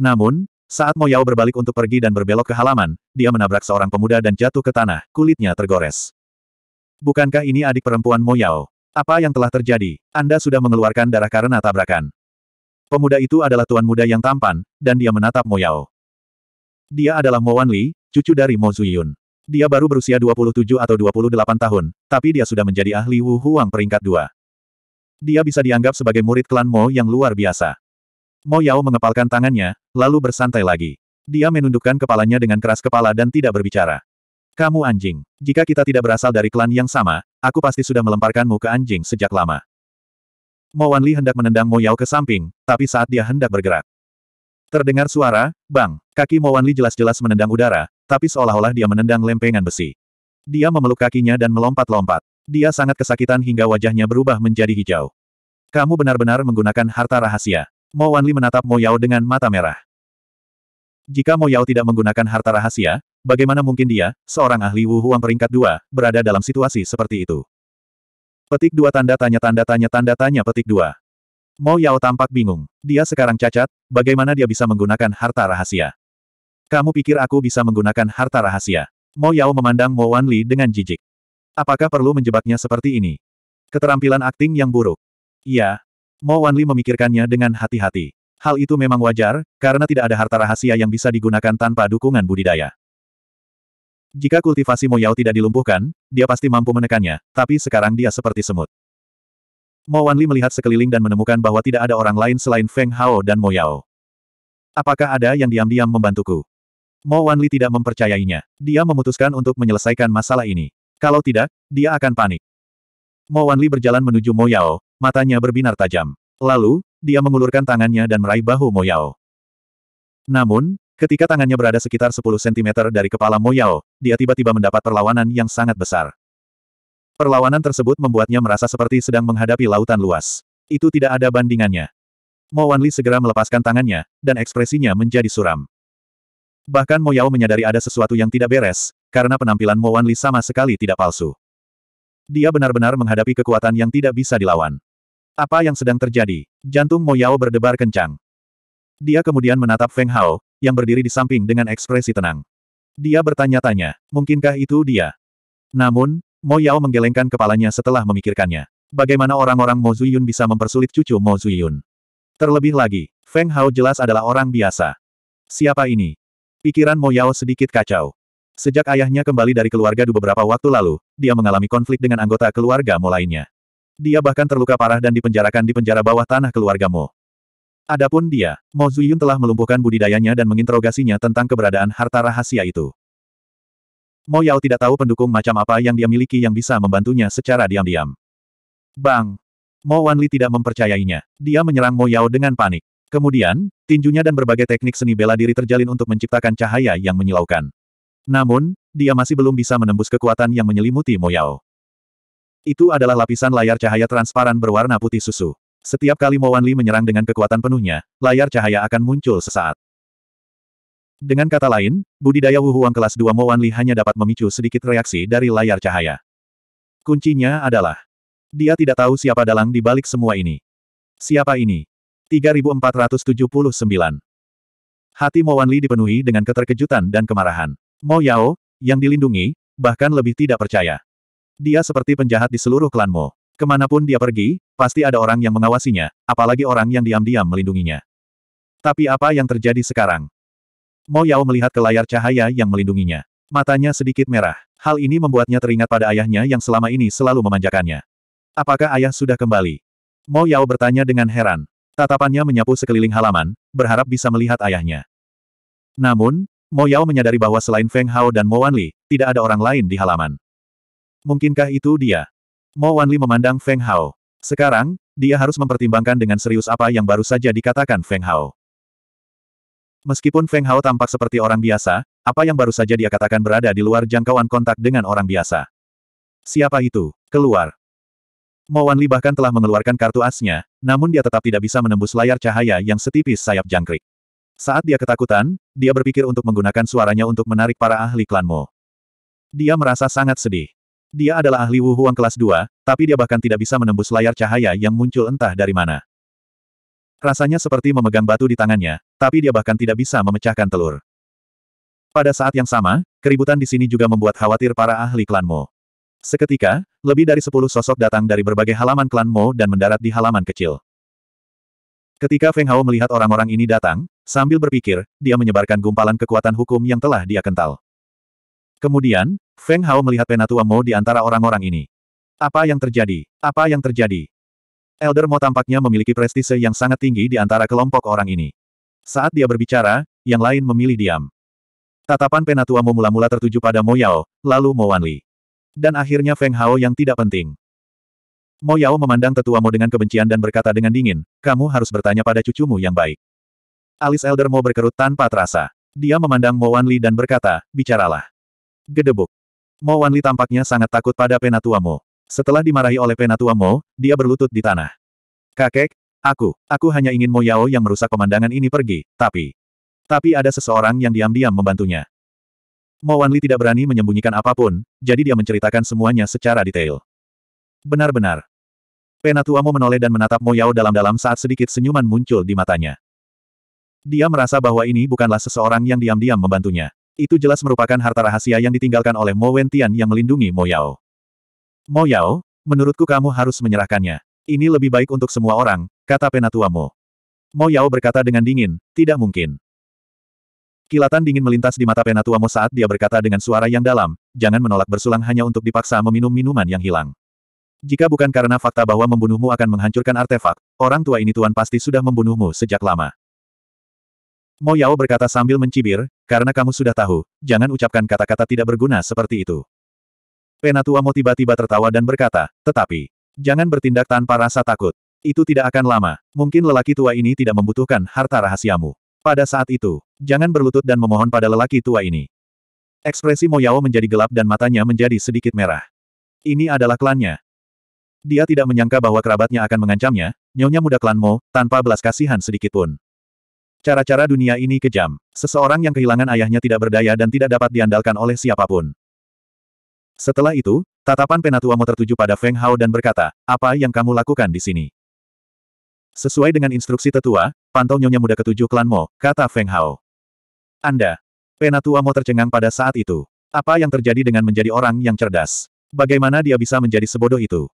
Namun, saat Mo Yao berbalik untuk pergi dan berbelok ke halaman, dia menabrak seorang pemuda dan jatuh ke tanah, kulitnya tergores. Bukankah ini adik perempuan Mo Yao? Apa yang telah terjadi? Anda sudah mengeluarkan darah karena tabrakan. Pemuda itu adalah tuan muda yang tampan, dan dia menatap Mo Yao. Dia adalah Mo Wanli, cucu dari Mo Zuyun. Dia baru berusia 27 atau 28 tahun, tapi dia sudah menjadi ahli Wu Huang peringkat dua. Dia bisa dianggap sebagai murid klan Mo yang luar biasa. Mo Yao mengepalkan tangannya, lalu bersantai lagi. Dia menundukkan kepalanya dengan keras kepala dan tidak berbicara. Kamu anjing. Jika kita tidak berasal dari klan yang sama, aku pasti sudah melemparkanmu ke anjing sejak lama. Mo Wanli hendak menendang Mo Yao ke samping, tapi saat dia hendak bergerak. Terdengar suara, bang, kaki Mo Wanli jelas-jelas menendang udara, tapi seolah-olah dia menendang lempengan besi. Dia memeluk kakinya dan melompat-lompat. Dia sangat kesakitan hingga wajahnya berubah menjadi hijau. Kamu benar-benar menggunakan harta rahasia. Mo Wanli menatap Mo Yao dengan mata merah. Jika Mo Yao tidak menggunakan harta rahasia, bagaimana mungkin dia, seorang ahli Wuhuang Huang peringkat dua, berada dalam situasi seperti itu? Petik dua tanda tanya tanda tanya tanda tanya petik dua. Mo Yao tampak bingung. Dia sekarang cacat, bagaimana dia bisa menggunakan harta rahasia? Kamu pikir aku bisa menggunakan harta rahasia? Mo Yao memandang Mo Wanli dengan jijik. Apakah perlu menjebaknya seperti ini? Keterampilan akting yang buruk. Iya, Mo Wanli memikirkannya dengan hati-hati. Hal itu memang wajar, karena tidak ada harta rahasia yang bisa digunakan tanpa dukungan budidaya. Jika kultivasi Mo Yao tidak dilumpuhkan, dia pasti mampu menekannya, tapi sekarang dia seperti semut. Mo Wanli melihat sekeliling dan menemukan bahwa tidak ada orang lain selain Feng Hao dan Mo Yao. Apakah ada yang diam-diam membantuku? Mo Wanli tidak mempercayainya. Dia memutuskan untuk menyelesaikan masalah ini. Kalau tidak, dia akan panik. Mo Wanli berjalan menuju Mo Yao, matanya berbinar tajam. Lalu, dia mengulurkan tangannya dan meraih bahu Moyao. Namun, ketika tangannya berada sekitar 10 cm dari kepala Moyao, dia tiba-tiba mendapat perlawanan yang sangat besar. Perlawanan tersebut membuatnya merasa seperti sedang menghadapi lautan luas. Itu tidak ada bandingannya. Mo Wanli segera melepaskan tangannya, dan ekspresinya menjadi suram. Bahkan Mo Yao menyadari ada sesuatu yang tidak beres, karena penampilan Mo Wanli sama sekali tidak palsu. Dia benar-benar menghadapi kekuatan yang tidak bisa dilawan. Apa yang sedang terjadi? Jantung Moyao berdebar kencang. Dia kemudian menatap Feng Hao, yang berdiri di samping dengan ekspresi tenang. Dia bertanya-tanya, mungkinkah itu dia? Namun, Moyao menggelengkan kepalanya setelah memikirkannya. Bagaimana orang-orang Mo Zuyun bisa mempersulit cucu Mo Zuyun? Terlebih lagi, Feng Hao jelas adalah orang biasa. Siapa ini? Pikiran Moyao sedikit kacau. Sejak ayahnya kembali dari keluarga beberapa waktu lalu, dia mengalami konflik dengan anggota keluarga Mo lainnya. Dia bahkan terluka parah dan dipenjarakan di penjara bawah tanah keluarga Mo. Adapun dia, Mo Zuyun telah melumpuhkan budidayanya dan menginterogasinya tentang keberadaan harta rahasia itu. Mo Yao tidak tahu pendukung macam apa yang dia miliki yang bisa membantunya secara diam-diam. Bang! Mo Wanli tidak mempercayainya. Dia menyerang Mo Yao dengan panik. Kemudian, tinjunya dan berbagai teknik seni bela diri terjalin untuk menciptakan cahaya yang menyilaukan. Namun, dia masih belum bisa menembus kekuatan yang menyelimuti Mo Yao. Itu adalah lapisan layar cahaya transparan berwarna putih susu. Setiap kali Mo Wanli menyerang dengan kekuatan penuhnya, layar cahaya akan muncul sesaat. Dengan kata lain, budidaya Wuhuang kelas 2 Mo Wanli hanya dapat memicu sedikit reaksi dari layar cahaya. Kuncinya adalah, dia tidak tahu siapa dalang di balik semua ini. Siapa ini? 3479. Hati Mo Wanli dipenuhi dengan keterkejutan dan kemarahan. Mo Yao, yang dilindungi, bahkan lebih tidak percaya. Dia seperti penjahat di seluruh klanmu. Kemanapun dia pergi, pasti ada orang yang mengawasinya, apalagi orang yang diam-diam melindunginya. Tapi apa yang terjadi sekarang? Mo Yao melihat ke layar cahaya yang melindunginya. Matanya sedikit merah. Hal ini membuatnya teringat pada ayahnya yang selama ini selalu memanjakannya. Apakah ayah sudah kembali? Mo Yao bertanya dengan heran. Tatapannya menyapu sekeliling halaman, berharap bisa melihat ayahnya. Namun, Mo Yao menyadari bahwa selain Feng Hao dan Mo Wanli, tidak ada orang lain di halaman. Mungkinkah itu dia? Mo Wanli memandang Feng Hao. Sekarang, dia harus mempertimbangkan dengan serius apa yang baru saja dikatakan Feng Hao. Meskipun Feng Hao tampak seperti orang biasa, apa yang baru saja dia katakan berada di luar jangkauan kontak dengan orang biasa. Siapa itu? Keluar. Mo Wanli bahkan telah mengeluarkan kartu asnya, namun dia tetap tidak bisa menembus layar cahaya yang setipis sayap jangkrik. Saat dia ketakutan, dia berpikir untuk menggunakan suaranya untuk menarik para ahli klan Mo. Dia merasa sangat sedih. Dia adalah ahli Wu Huang kelas 2, tapi dia bahkan tidak bisa menembus layar cahaya yang muncul entah dari mana. Rasanya seperti memegang batu di tangannya, tapi dia bahkan tidak bisa memecahkan telur. Pada saat yang sama, keributan di sini juga membuat khawatir para ahli klan Mo. Seketika, lebih dari sepuluh sosok datang dari berbagai halaman klan Mo dan mendarat di halaman kecil. Ketika Feng Hao melihat orang-orang ini datang, sambil berpikir, dia menyebarkan gumpalan kekuatan hukum yang telah dia kental. Kemudian, Feng Hao melihat Penatua Mo di antara orang-orang ini. Apa yang terjadi? Apa yang terjadi? Elder Mo tampaknya memiliki prestise yang sangat tinggi di antara kelompok orang ini. Saat dia berbicara, yang lain memilih diam. Tatapan Penatua Mo mula-mula tertuju pada Mo Yao, lalu Mo Wanli. Dan akhirnya Feng Hao yang tidak penting. Mo Yao memandang tetua Mo dengan kebencian dan berkata dengan dingin, kamu harus bertanya pada cucumu yang baik. Alis Elder Mo berkerut tanpa terasa. Dia memandang Mo Wanli dan berkata, bicaralah. Gedebuk. Mo Wanli tampaknya sangat takut pada Penatua Mo. Setelah dimarahi oleh Penatua Mo, dia berlutut di tanah. Kakek, aku, aku hanya ingin Mo Yao yang merusak pemandangan ini pergi, tapi... Tapi ada seseorang yang diam-diam membantunya. Mo Wanli tidak berani menyembunyikan apapun, jadi dia menceritakan semuanya secara detail. Benar-benar. Penatua Mo menoleh dan menatap Mo Yao dalam-dalam saat sedikit senyuman muncul di matanya. Dia merasa bahwa ini bukanlah seseorang yang diam-diam membantunya. Itu jelas merupakan harta rahasia yang ditinggalkan oleh Mo Wentian yang melindungi Mo Yao. Mo Yao, menurutku kamu harus menyerahkannya. Ini lebih baik untuk semua orang, kata penatua Mo. Mo Yao berkata dengan dingin, tidak mungkin. Kilatan dingin melintas di mata penatua Mo saat dia berkata dengan suara yang dalam, jangan menolak bersulang hanya untuk dipaksa meminum minuman yang hilang. Jika bukan karena fakta bahwa membunuhmu akan menghancurkan artefak, orang tua ini tuan pasti sudah membunuhmu sejak lama. Mo Yao berkata sambil mencibir, karena kamu sudah tahu, jangan ucapkan kata-kata tidak berguna seperti itu. Penatua Mo tiba-tiba tertawa dan berkata, tetapi, jangan bertindak tanpa rasa takut. Itu tidak akan lama, mungkin lelaki tua ini tidak membutuhkan harta rahasiamu. Pada saat itu, jangan berlutut dan memohon pada lelaki tua ini. Ekspresi Mo Yao menjadi gelap dan matanya menjadi sedikit merah. Ini adalah klannya, dia tidak menyangka bahwa kerabatnya akan mengancamnya, nyonya muda klan Mo, tanpa belas kasihan sedikitpun. Cara-cara dunia ini kejam. Seseorang yang kehilangan ayahnya tidak berdaya dan tidak dapat diandalkan oleh siapapun. Setelah itu, tatapan penatua mau tertuju pada Feng Hao dan berkata, apa yang kamu lakukan di sini? Sesuai dengan instruksi tetua, pantau nyonya muda ketujuh Klan Mo," kata Feng Hao. Anda. penatua Mo tercengang pada saat itu. Apa yang terjadi dengan menjadi orang yang cerdas? Bagaimana dia bisa menjadi sebodoh itu?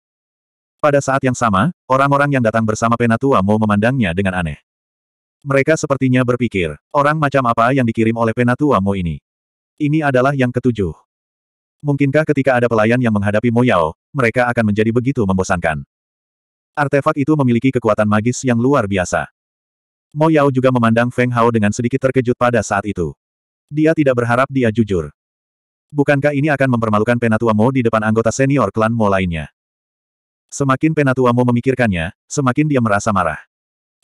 Pada saat yang sama, orang-orang yang datang bersama Penatua Mo memandangnya dengan aneh. Mereka sepertinya berpikir, orang macam apa yang dikirim oleh Penatua Mo ini? Ini adalah yang ketujuh. Mungkinkah ketika ada pelayan yang menghadapi Mo Yao, mereka akan menjadi begitu membosankan? Artefak itu memiliki kekuatan magis yang luar biasa. Mo Yao juga memandang Feng Hao dengan sedikit terkejut pada saat itu. Dia tidak berharap dia jujur. Bukankah ini akan mempermalukan Penatua Mo di depan anggota senior klan Mo lainnya? Semakin Penatua Mo memikirkannya, semakin dia merasa marah.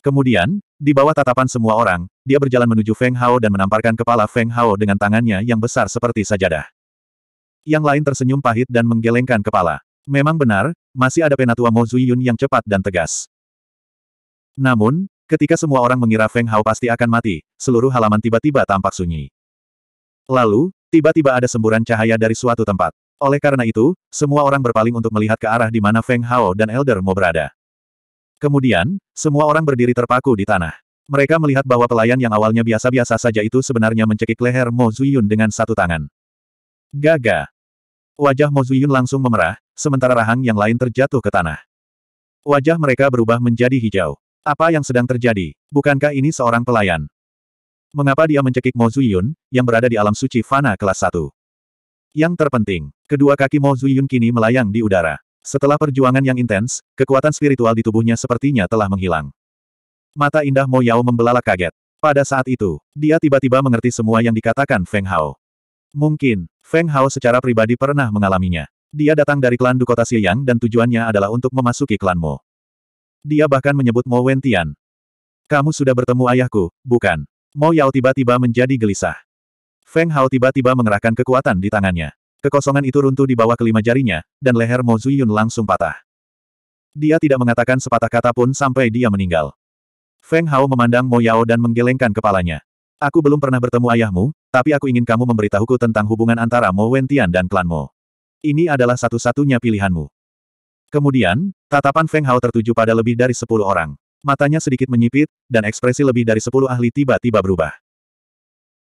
Kemudian, di bawah tatapan semua orang, dia berjalan menuju Feng Hao dan menamparkan kepala Feng Hao dengan tangannya yang besar seperti sajadah. Yang lain tersenyum pahit dan menggelengkan kepala. Memang benar, masih ada penatua Mo Zuyun yang cepat dan tegas. Namun, ketika semua orang mengira Feng Hao pasti akan mati, seluruh halaman tiba-tiba tampak sunyi. Lalu, tiba-tiba ada semburan cahaya dari suatu tempat. Oleh karena itu, semua orang berpaling untuk melihat ke arah di mana Feng Hao dan Elder Mo berada. Kemudian, semua orang berdiri terpaku di tanah. Mereka melihat bahwa pelayan yang awalnya biasa-biasa saja itu sebenarnya mencekik leher Mo Zuyun dengan satu tangan. Gaga. Wajah Mo Zuyun langsung memerah, sementara rahang yang lain terjatuh ke tanah. Wajah mereka berubah menjadi hijau. Apa yang sedang terjadi? Bukankah ini seorang pelayan? Mengapa dia mencekik Mo Zuyun, yang berada di alam suci Fana kelas 1? Yang terpenting, kedua kaki Mo Zuyun kini melayang di udara. Setelah perjuangan yang intens, kekuatan spiritual di tubuhnya sepertinya telah menghilang. Mata indah Mo Yao membelalak kaget. Pada saat itu, dia tiba-tiba mengerti semua yang dikatakan Feng Hao. Mungkin, Feng Hao secara pribadi pernah mengalaminya. Dia datang dari klan Dukota Siyang dan tujuannya adalah untuk memasuki klan Mo. Dia bahkan menyebut Mo Wentian. Kamu sudah bertemu ayahku, bukan? Mo Yao tiba-tiba menjadi gelisah. Feng Hao tiba-tiba mengerahkan kekuatan di tangannya. Kekosongan itu runtuh di bawah kelima jarinya, dan leher Mo Zuyun langsung patah. Dia tidak mengatakan sepatah kata pun sampai dia meninggal. Feng Hao memandang Mo Yao dan menggelengkan kepalanya. Aku belum pernah bertemu ayahmu, tapi aku ingin kamu memberitahuku tentang hubungan antara Mo Wentian dan klan Mo. Ini adalah satu-satunya pilihanmu. Kemudian, tatapan Feng Hao tertuju pada lebih dari sepuluh orang. Matanya sedikit menyipit, dan ekspresi lebih dari sepuluh ahli tiba-tiba berubah.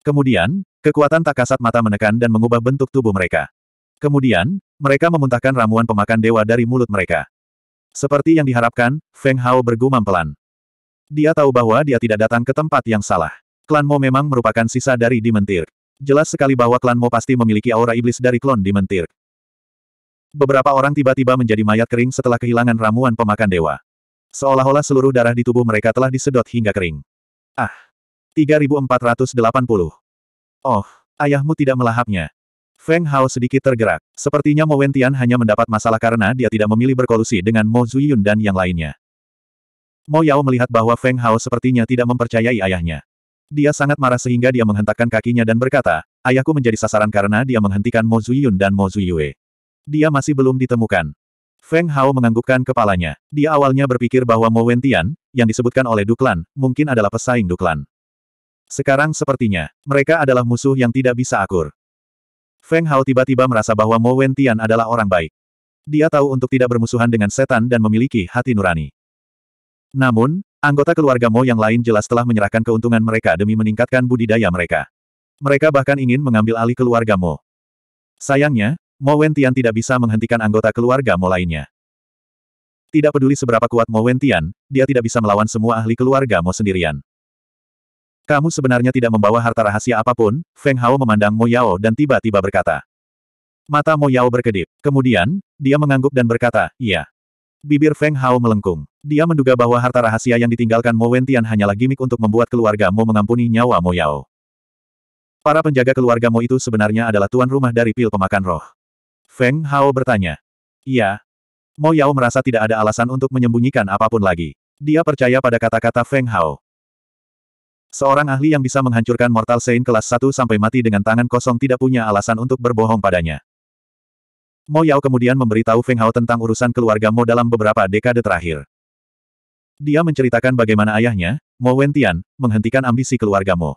Kemudian, Kekuatan tak kasat mata menekan dan mengubah bentuk tubuh mereka. Kemudian, mereka memuntahkan ramuan pemakan dewa dari mulut mereka. Seperti yang diharapkan, Feng Hao bergumam pelan. Dia tahu bahwa dia tidak datang ke tempat yang salah. Klan Mo memang merupakan sisa dari Dimentir. Jelas sekali bahwa klan Mo pasti memiliki aura iblis dari klon Dimentir. Beberapa orang tiba-tiba menjadi mayat kering setelah kehilangan ramuan pemakan dewa. Seolah-olah seluruh darah di tubuh mereka telah disedot hingga kering. Ah! 3480 Oh, ayahmu tidak melahapnya. Feng Hao sedikit tergerak. Sepertinya Mo Wentian hanya mendapat masalah karena dia tidak memilih berkolusi dengan Mo Zuyun dan yang lainnya. Mo Yao melihat bahwa Feng Hao sepertinya tidak mempercayai ayahnya. Dia sangat marah sehingga dia menghentakkan kakinya dan berkata, ayahku menjadi sasaran karena dia menghentikan Mo Zuyun dan Mo Zuyue. Dia masih belum ditemukan. Feng Hao menganggukkan kepalanya. Dia awalnya berpikir bahwa Mo Wentian, yang disebutkan oleh Duklan, mungkin adalah pesaing Duklan. Sekarang sepertinya, mereka adalah musuh yang tidak bisa akur. Feng Hao tiba-tiba merasa bahwa Mo Wentian adalah orang baik. Dia tahu untuk tidak bermusuhan dengan setan dan memiliki hati nurani. Namun, anggota keluarga Mo yang lain jelas telah menyerahkan keuntungan mereka demi meningkatkan budidaya mereka. Mereka bahkan ingin mengambil alih keluarga Mo. Sayangnya, Mo Wentian tidak bisa menghentikan anggota keluarga Mo lainnya. Tidak peduli seberapa kuat Mo Wentian, dia tidak bisa melawan semua ahli keluarga Mo sendirian. Kamu sebenarnya tidak membawa harta rahasia apapun, Feng Hao memandang Mo Yao dan tiba-tiba berkata. Mata Mo Yao berkedip. Kemudian, dia mengangguk dan berkata, iya. Bibir Feng Hao melengkung. Dia menduga bahwa harta rahasia yang ditinggalkan Mo Wentian hanyalah gimmick untuk membuat keluarga Mo mengampuni nyawa Mo Yao. Para penjaga keluarga Mo itu sebenarnya adalah tuan rumah dari pil pemakan roh. Feng Hao bertanya. Iya. Mo Yao merasa tidak ada alasan untuk menyembunyikan apapun lagi. Dia percaya pada kata-kata Feng Hao. Seorang ahli yang bisa menghancurkan Mortal Saint kelas 1 sampai mati dengan tangan kosong tidak punya alasan untuk berbohong padanya. Mo Yao kemudian memberitahu Feng Hao tentang urusan keluarga Mo dalam beberapa dekade terakhir. Dia menceritakan bagaimana ayahnya, Mo Wentian, menghentikan ambisi keluarga Mo.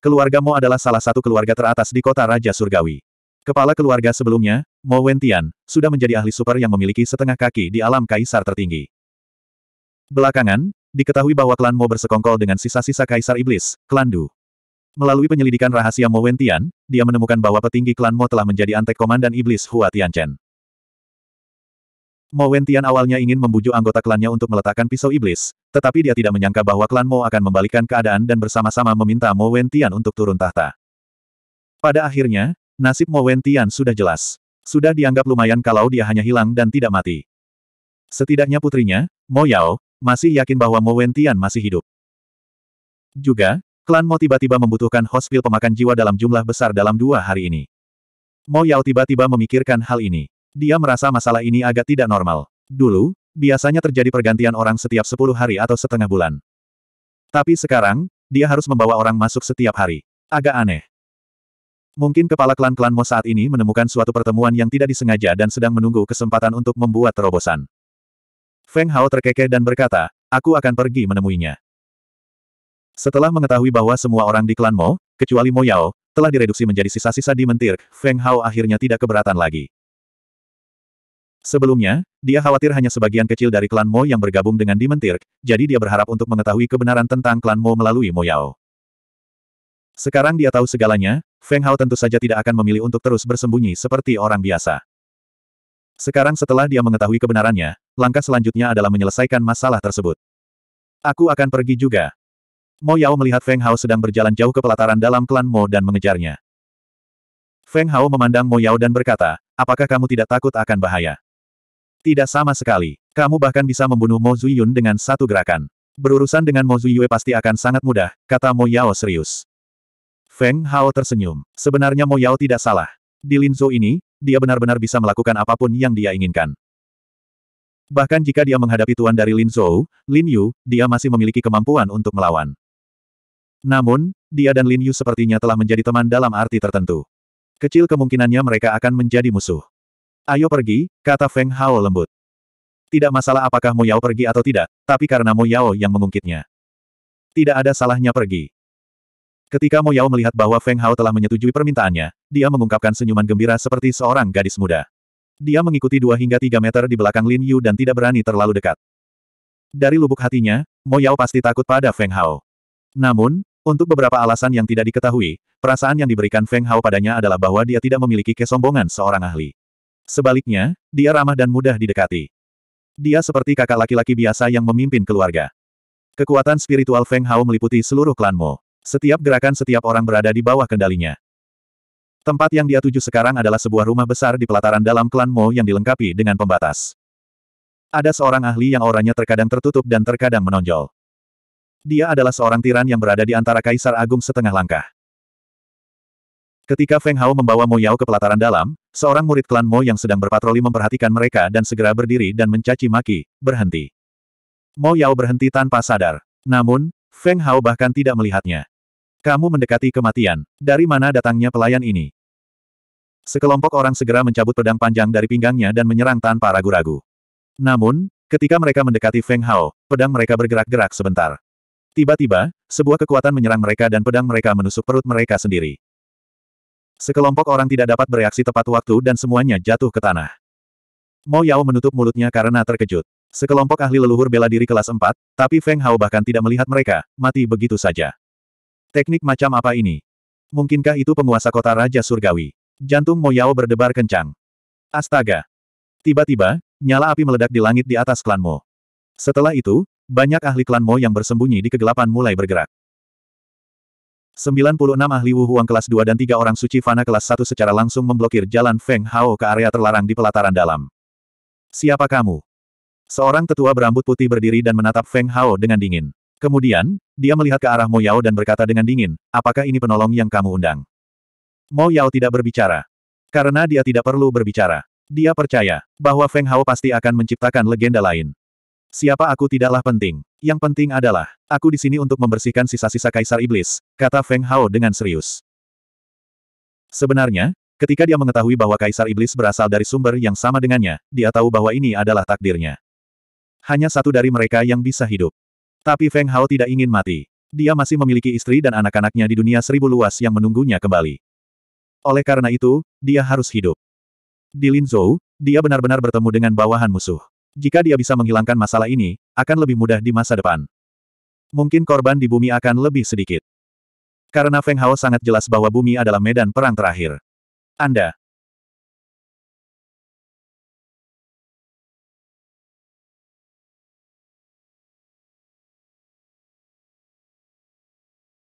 Keluarga Mo adalah salah satu keluarga teratas di kota Raja Surgawi. Kepala keluarga sebelumnya, Mo Wentian, sudah menjadi ahli super yang memiliki setengah kaki di alam kaisar tertinggi. Belakangan, diketahui bahwa klan Mo bersekongkol dengan sisa-sisa Kaisar Iblis, klan Du. Melalui penyelidikan rahasia Mo Wentian, dia menemukan bahwa petinggi klan Mo telah menjadi antek komandan Iblis Hua Tianchen. Mo Wentian awalnya ingin membujuk anggota klannya untuk meletakkan pisau iblis, tetapi dia tidak menyangka bahwa klan Mo akan membalikkan keadaan dan bersama-sama meminta Mo Wentian untuk turun tahta. Pada akhirnya, nasib Mo Wentian sudah jelas. Sudah dianggap lumayan kalau dia hanya hilang dan tidak mati. Setidaknya putrinya, Mo Yao, masih yakin bahwa Mo Wentian masih hidup. Juga, klan Mo tiba-tiba membutuhkan hospil pemakan jiwa dalam jumlah besar dalam dua hari ini. Mo Yao tiba-tiba memikirkan hal ini. Dia merasa masalah ini agak tidak normal. Dulu, biasanya terjadi pergantian orang setiap sepuluh hari atau setengah bulan. Tapi sekarang, dia harus membawa orang masuk setiap hari. Agak aneh. Mungkin kepala klan-klan Mo saat ini menemukan suatu pertemuan yang tidak disengaja dan sedang menunggu kesempatan untuk membuat terobosan. Feng Hao terkekeh dan berkata, aku akan pergi menemuinya. Setelah mengetahui bahwa semua orang di klan Mo, kecuali Mo Yao, telah direduksi menjadi sisa-sisa di mentir, Feng Hao akhirnya tidak keberatan lagi. Sebelumnya, dia khawatir hanya sebagian kecil dari klan Mo yang bergabung dengan Dimentir, jadi dia berharap untuk mengetahui kebenaran tentang klan Mo melalui Mo Yao. Sekarang dia tahu segalanya, Feng Hao tentu saja tidak akan memilih untuk terus bersembunyi seperti orang biasa. Sekarang setelah dia mengetahui kebenarannya, langkah selanjutnya adalah menyelesaikan masalah tersebut. Aku akan pergi juga. Mo Yao melihat Feng Hao sedang berjalan jauh ke pelataran dalam klan Mo dan mengejarnya. Feng Hao memandang Mo Yao dan berkata, apakah kamu tidak takut akan bahaya? Tidak sama sekali. Kamu bahkan bisa membunuh Mo Zuyun dengan satu gerakan. Berurusan dengan Mo Zuyue pasti akan sangat mudah, kata Mo Yao serius. Feng Hao tersenyum. Sebenarnya Mo Yao tidak salah. Di Linzhou ini, dia benar-benar bisa melakukan apapun yang dia inginkan. Bahkan jika dia menghadapi tuan dari Lin Zhou, Lin Yu, dia masih memiliki kemampuan untuk melawan. Namun, dia dan Lin Yu sepertinya telah menjadi teman dalam arti tertentu. Kecil kemungkinannya mereka akan menjadi musuh. Ayo pergi, kata Feng Hao lembut. Tidak masalah apakah Mo Yao pergi atau tidak, tapi karena Mo Yao yang mengungkitnya. Tidak ada salahnya pergi. Ketika Mo Yao melihat bahwa Feng Hao telah menyetujui permintaannya, dia mengungkapkan senyuman gembira seperti seorang gadis muda. Dia mengikuti dua hingga tiga meter di belakang Lin Yu dan tidak berani terlalu dekat. Dari lubuk hatinya, Mo Yao pasti takut pada Feng Hao. Namun, untuk beberapa alasan yang tidak diketahui, perasaan yang diberikan Feng Hao padanya adalah bahwa dia tidak memiliki kesombongan seorang ahli. Sebaliknya, dia ramah dan mudah didekati. Dia seperti kakak laki-laki biasa yang memimpin keluarga. Kekuatan spiritual Feng Hao meliputi seluruh klan Mo. Setiap gerakan setiap orang berada di bawah kendalinya. Tempat yang dia tuju sekarang adalah sebuah rumah besar di pelataran dalam klan Mo yang dilengkapi dengan pembatas. Ada seorang ahli yang auranya terkadang tertutup dan terkadang menonjol. Dia adalah seorang tiran yang berada di antara kaisar agung setengah langkah. Ketika Feng Hao membawa Mo Yao ke pelataran dalam, seorang murid klan Mo yang sedang berpatroli memperhatikan mereka dan segera berdiri dan mencaci maki, berhenti. Mo Yao berhenti tanpa sadar. Namun, Feng Hao bahkan tidak melihatnya. Kamu mendekati kematian. Dari mana datangnya pelayan ini? Sekelompok orang segera mencabut pedang panjang dari pinggangnya dan menyerang tanpa ragu-ragu. Namun, ketika mereka mendekati Feng Hao, pedang mereka bergerak-gerak sebentar. Tiba-tiba, sebuah kekuatan menyerang mereka dan pedang mereka menusuk perut mereka sendiri. Sekelompok orang tidak dapat bereaksi tepat waktu dan semuanya jatuh ke tanah. Mo Yao menutup mulutnya karena terkejut. Sekelompok ahli leluhur bela diri kelas 4, tapi Feng Hao bahkan tidak melihat mereka, mati begitu saja. Teknik macam apa ini? Mungkinkah itu penguasa kota Raja Surgawi? Jantung Moyao berdebar kencang. Astaga! Tiba-tiba, nyala api meledak di langit di atas klan Mo. Setelah itu, banyak ahli klan Mo yang bersembunyi di kegelapan mulai bergerak. 96 ahli Wuhuang kelas 2 dan tiga orang suci Fana kelas 1 secara langsung memblokir jalan Feng Hao ke area terlarang di pelataran dalam. Siapa kamu? Seorang tetua berambut putih berdiri dan menatap Feng Hao dengan dingin. Kemudian, dia melihat ke arah Mo Yao dan berkata dengan dingin, apakah ini penolong yang kamu undang? Mo Yao tidak berbicara. Karena dia tidak perlu berbicara. Dia percaya, bahwa Feng Hao pasti akan menciptakan legenda lain. Siapa aku tidaklah penting. Yang penting adalah, aku di sini untuk membersihkan sisa-sisa kaisar iblis, kata Feng Hao dengan serius. Sebenarnya, ketika dia mengetahui bahwa kaisar iblis berasal dari sumber yang sama dengannya, dia tahu bahwa ini adalah takdirnya. Hanya satu dari mereka yang bisa hidup. Tapi Feng Hao tidak ingin mati. Dia masih memiliki istri dan anak-anaknya di dunia seribu luas yang menunggunya kembali. Oleh karena itu, dia harus hidup. Di Linzhou, dia benar-benar bertemu dengan bawahan musuh. Jika dia bisa menghilangkan masalah ini, akan lebih mudah di masa depan. Mungkin korban di bumi akan lebih sedikit. Karena Feng Hao sangat jelas bahwa bumi adalah medan perang terakhir. Anda,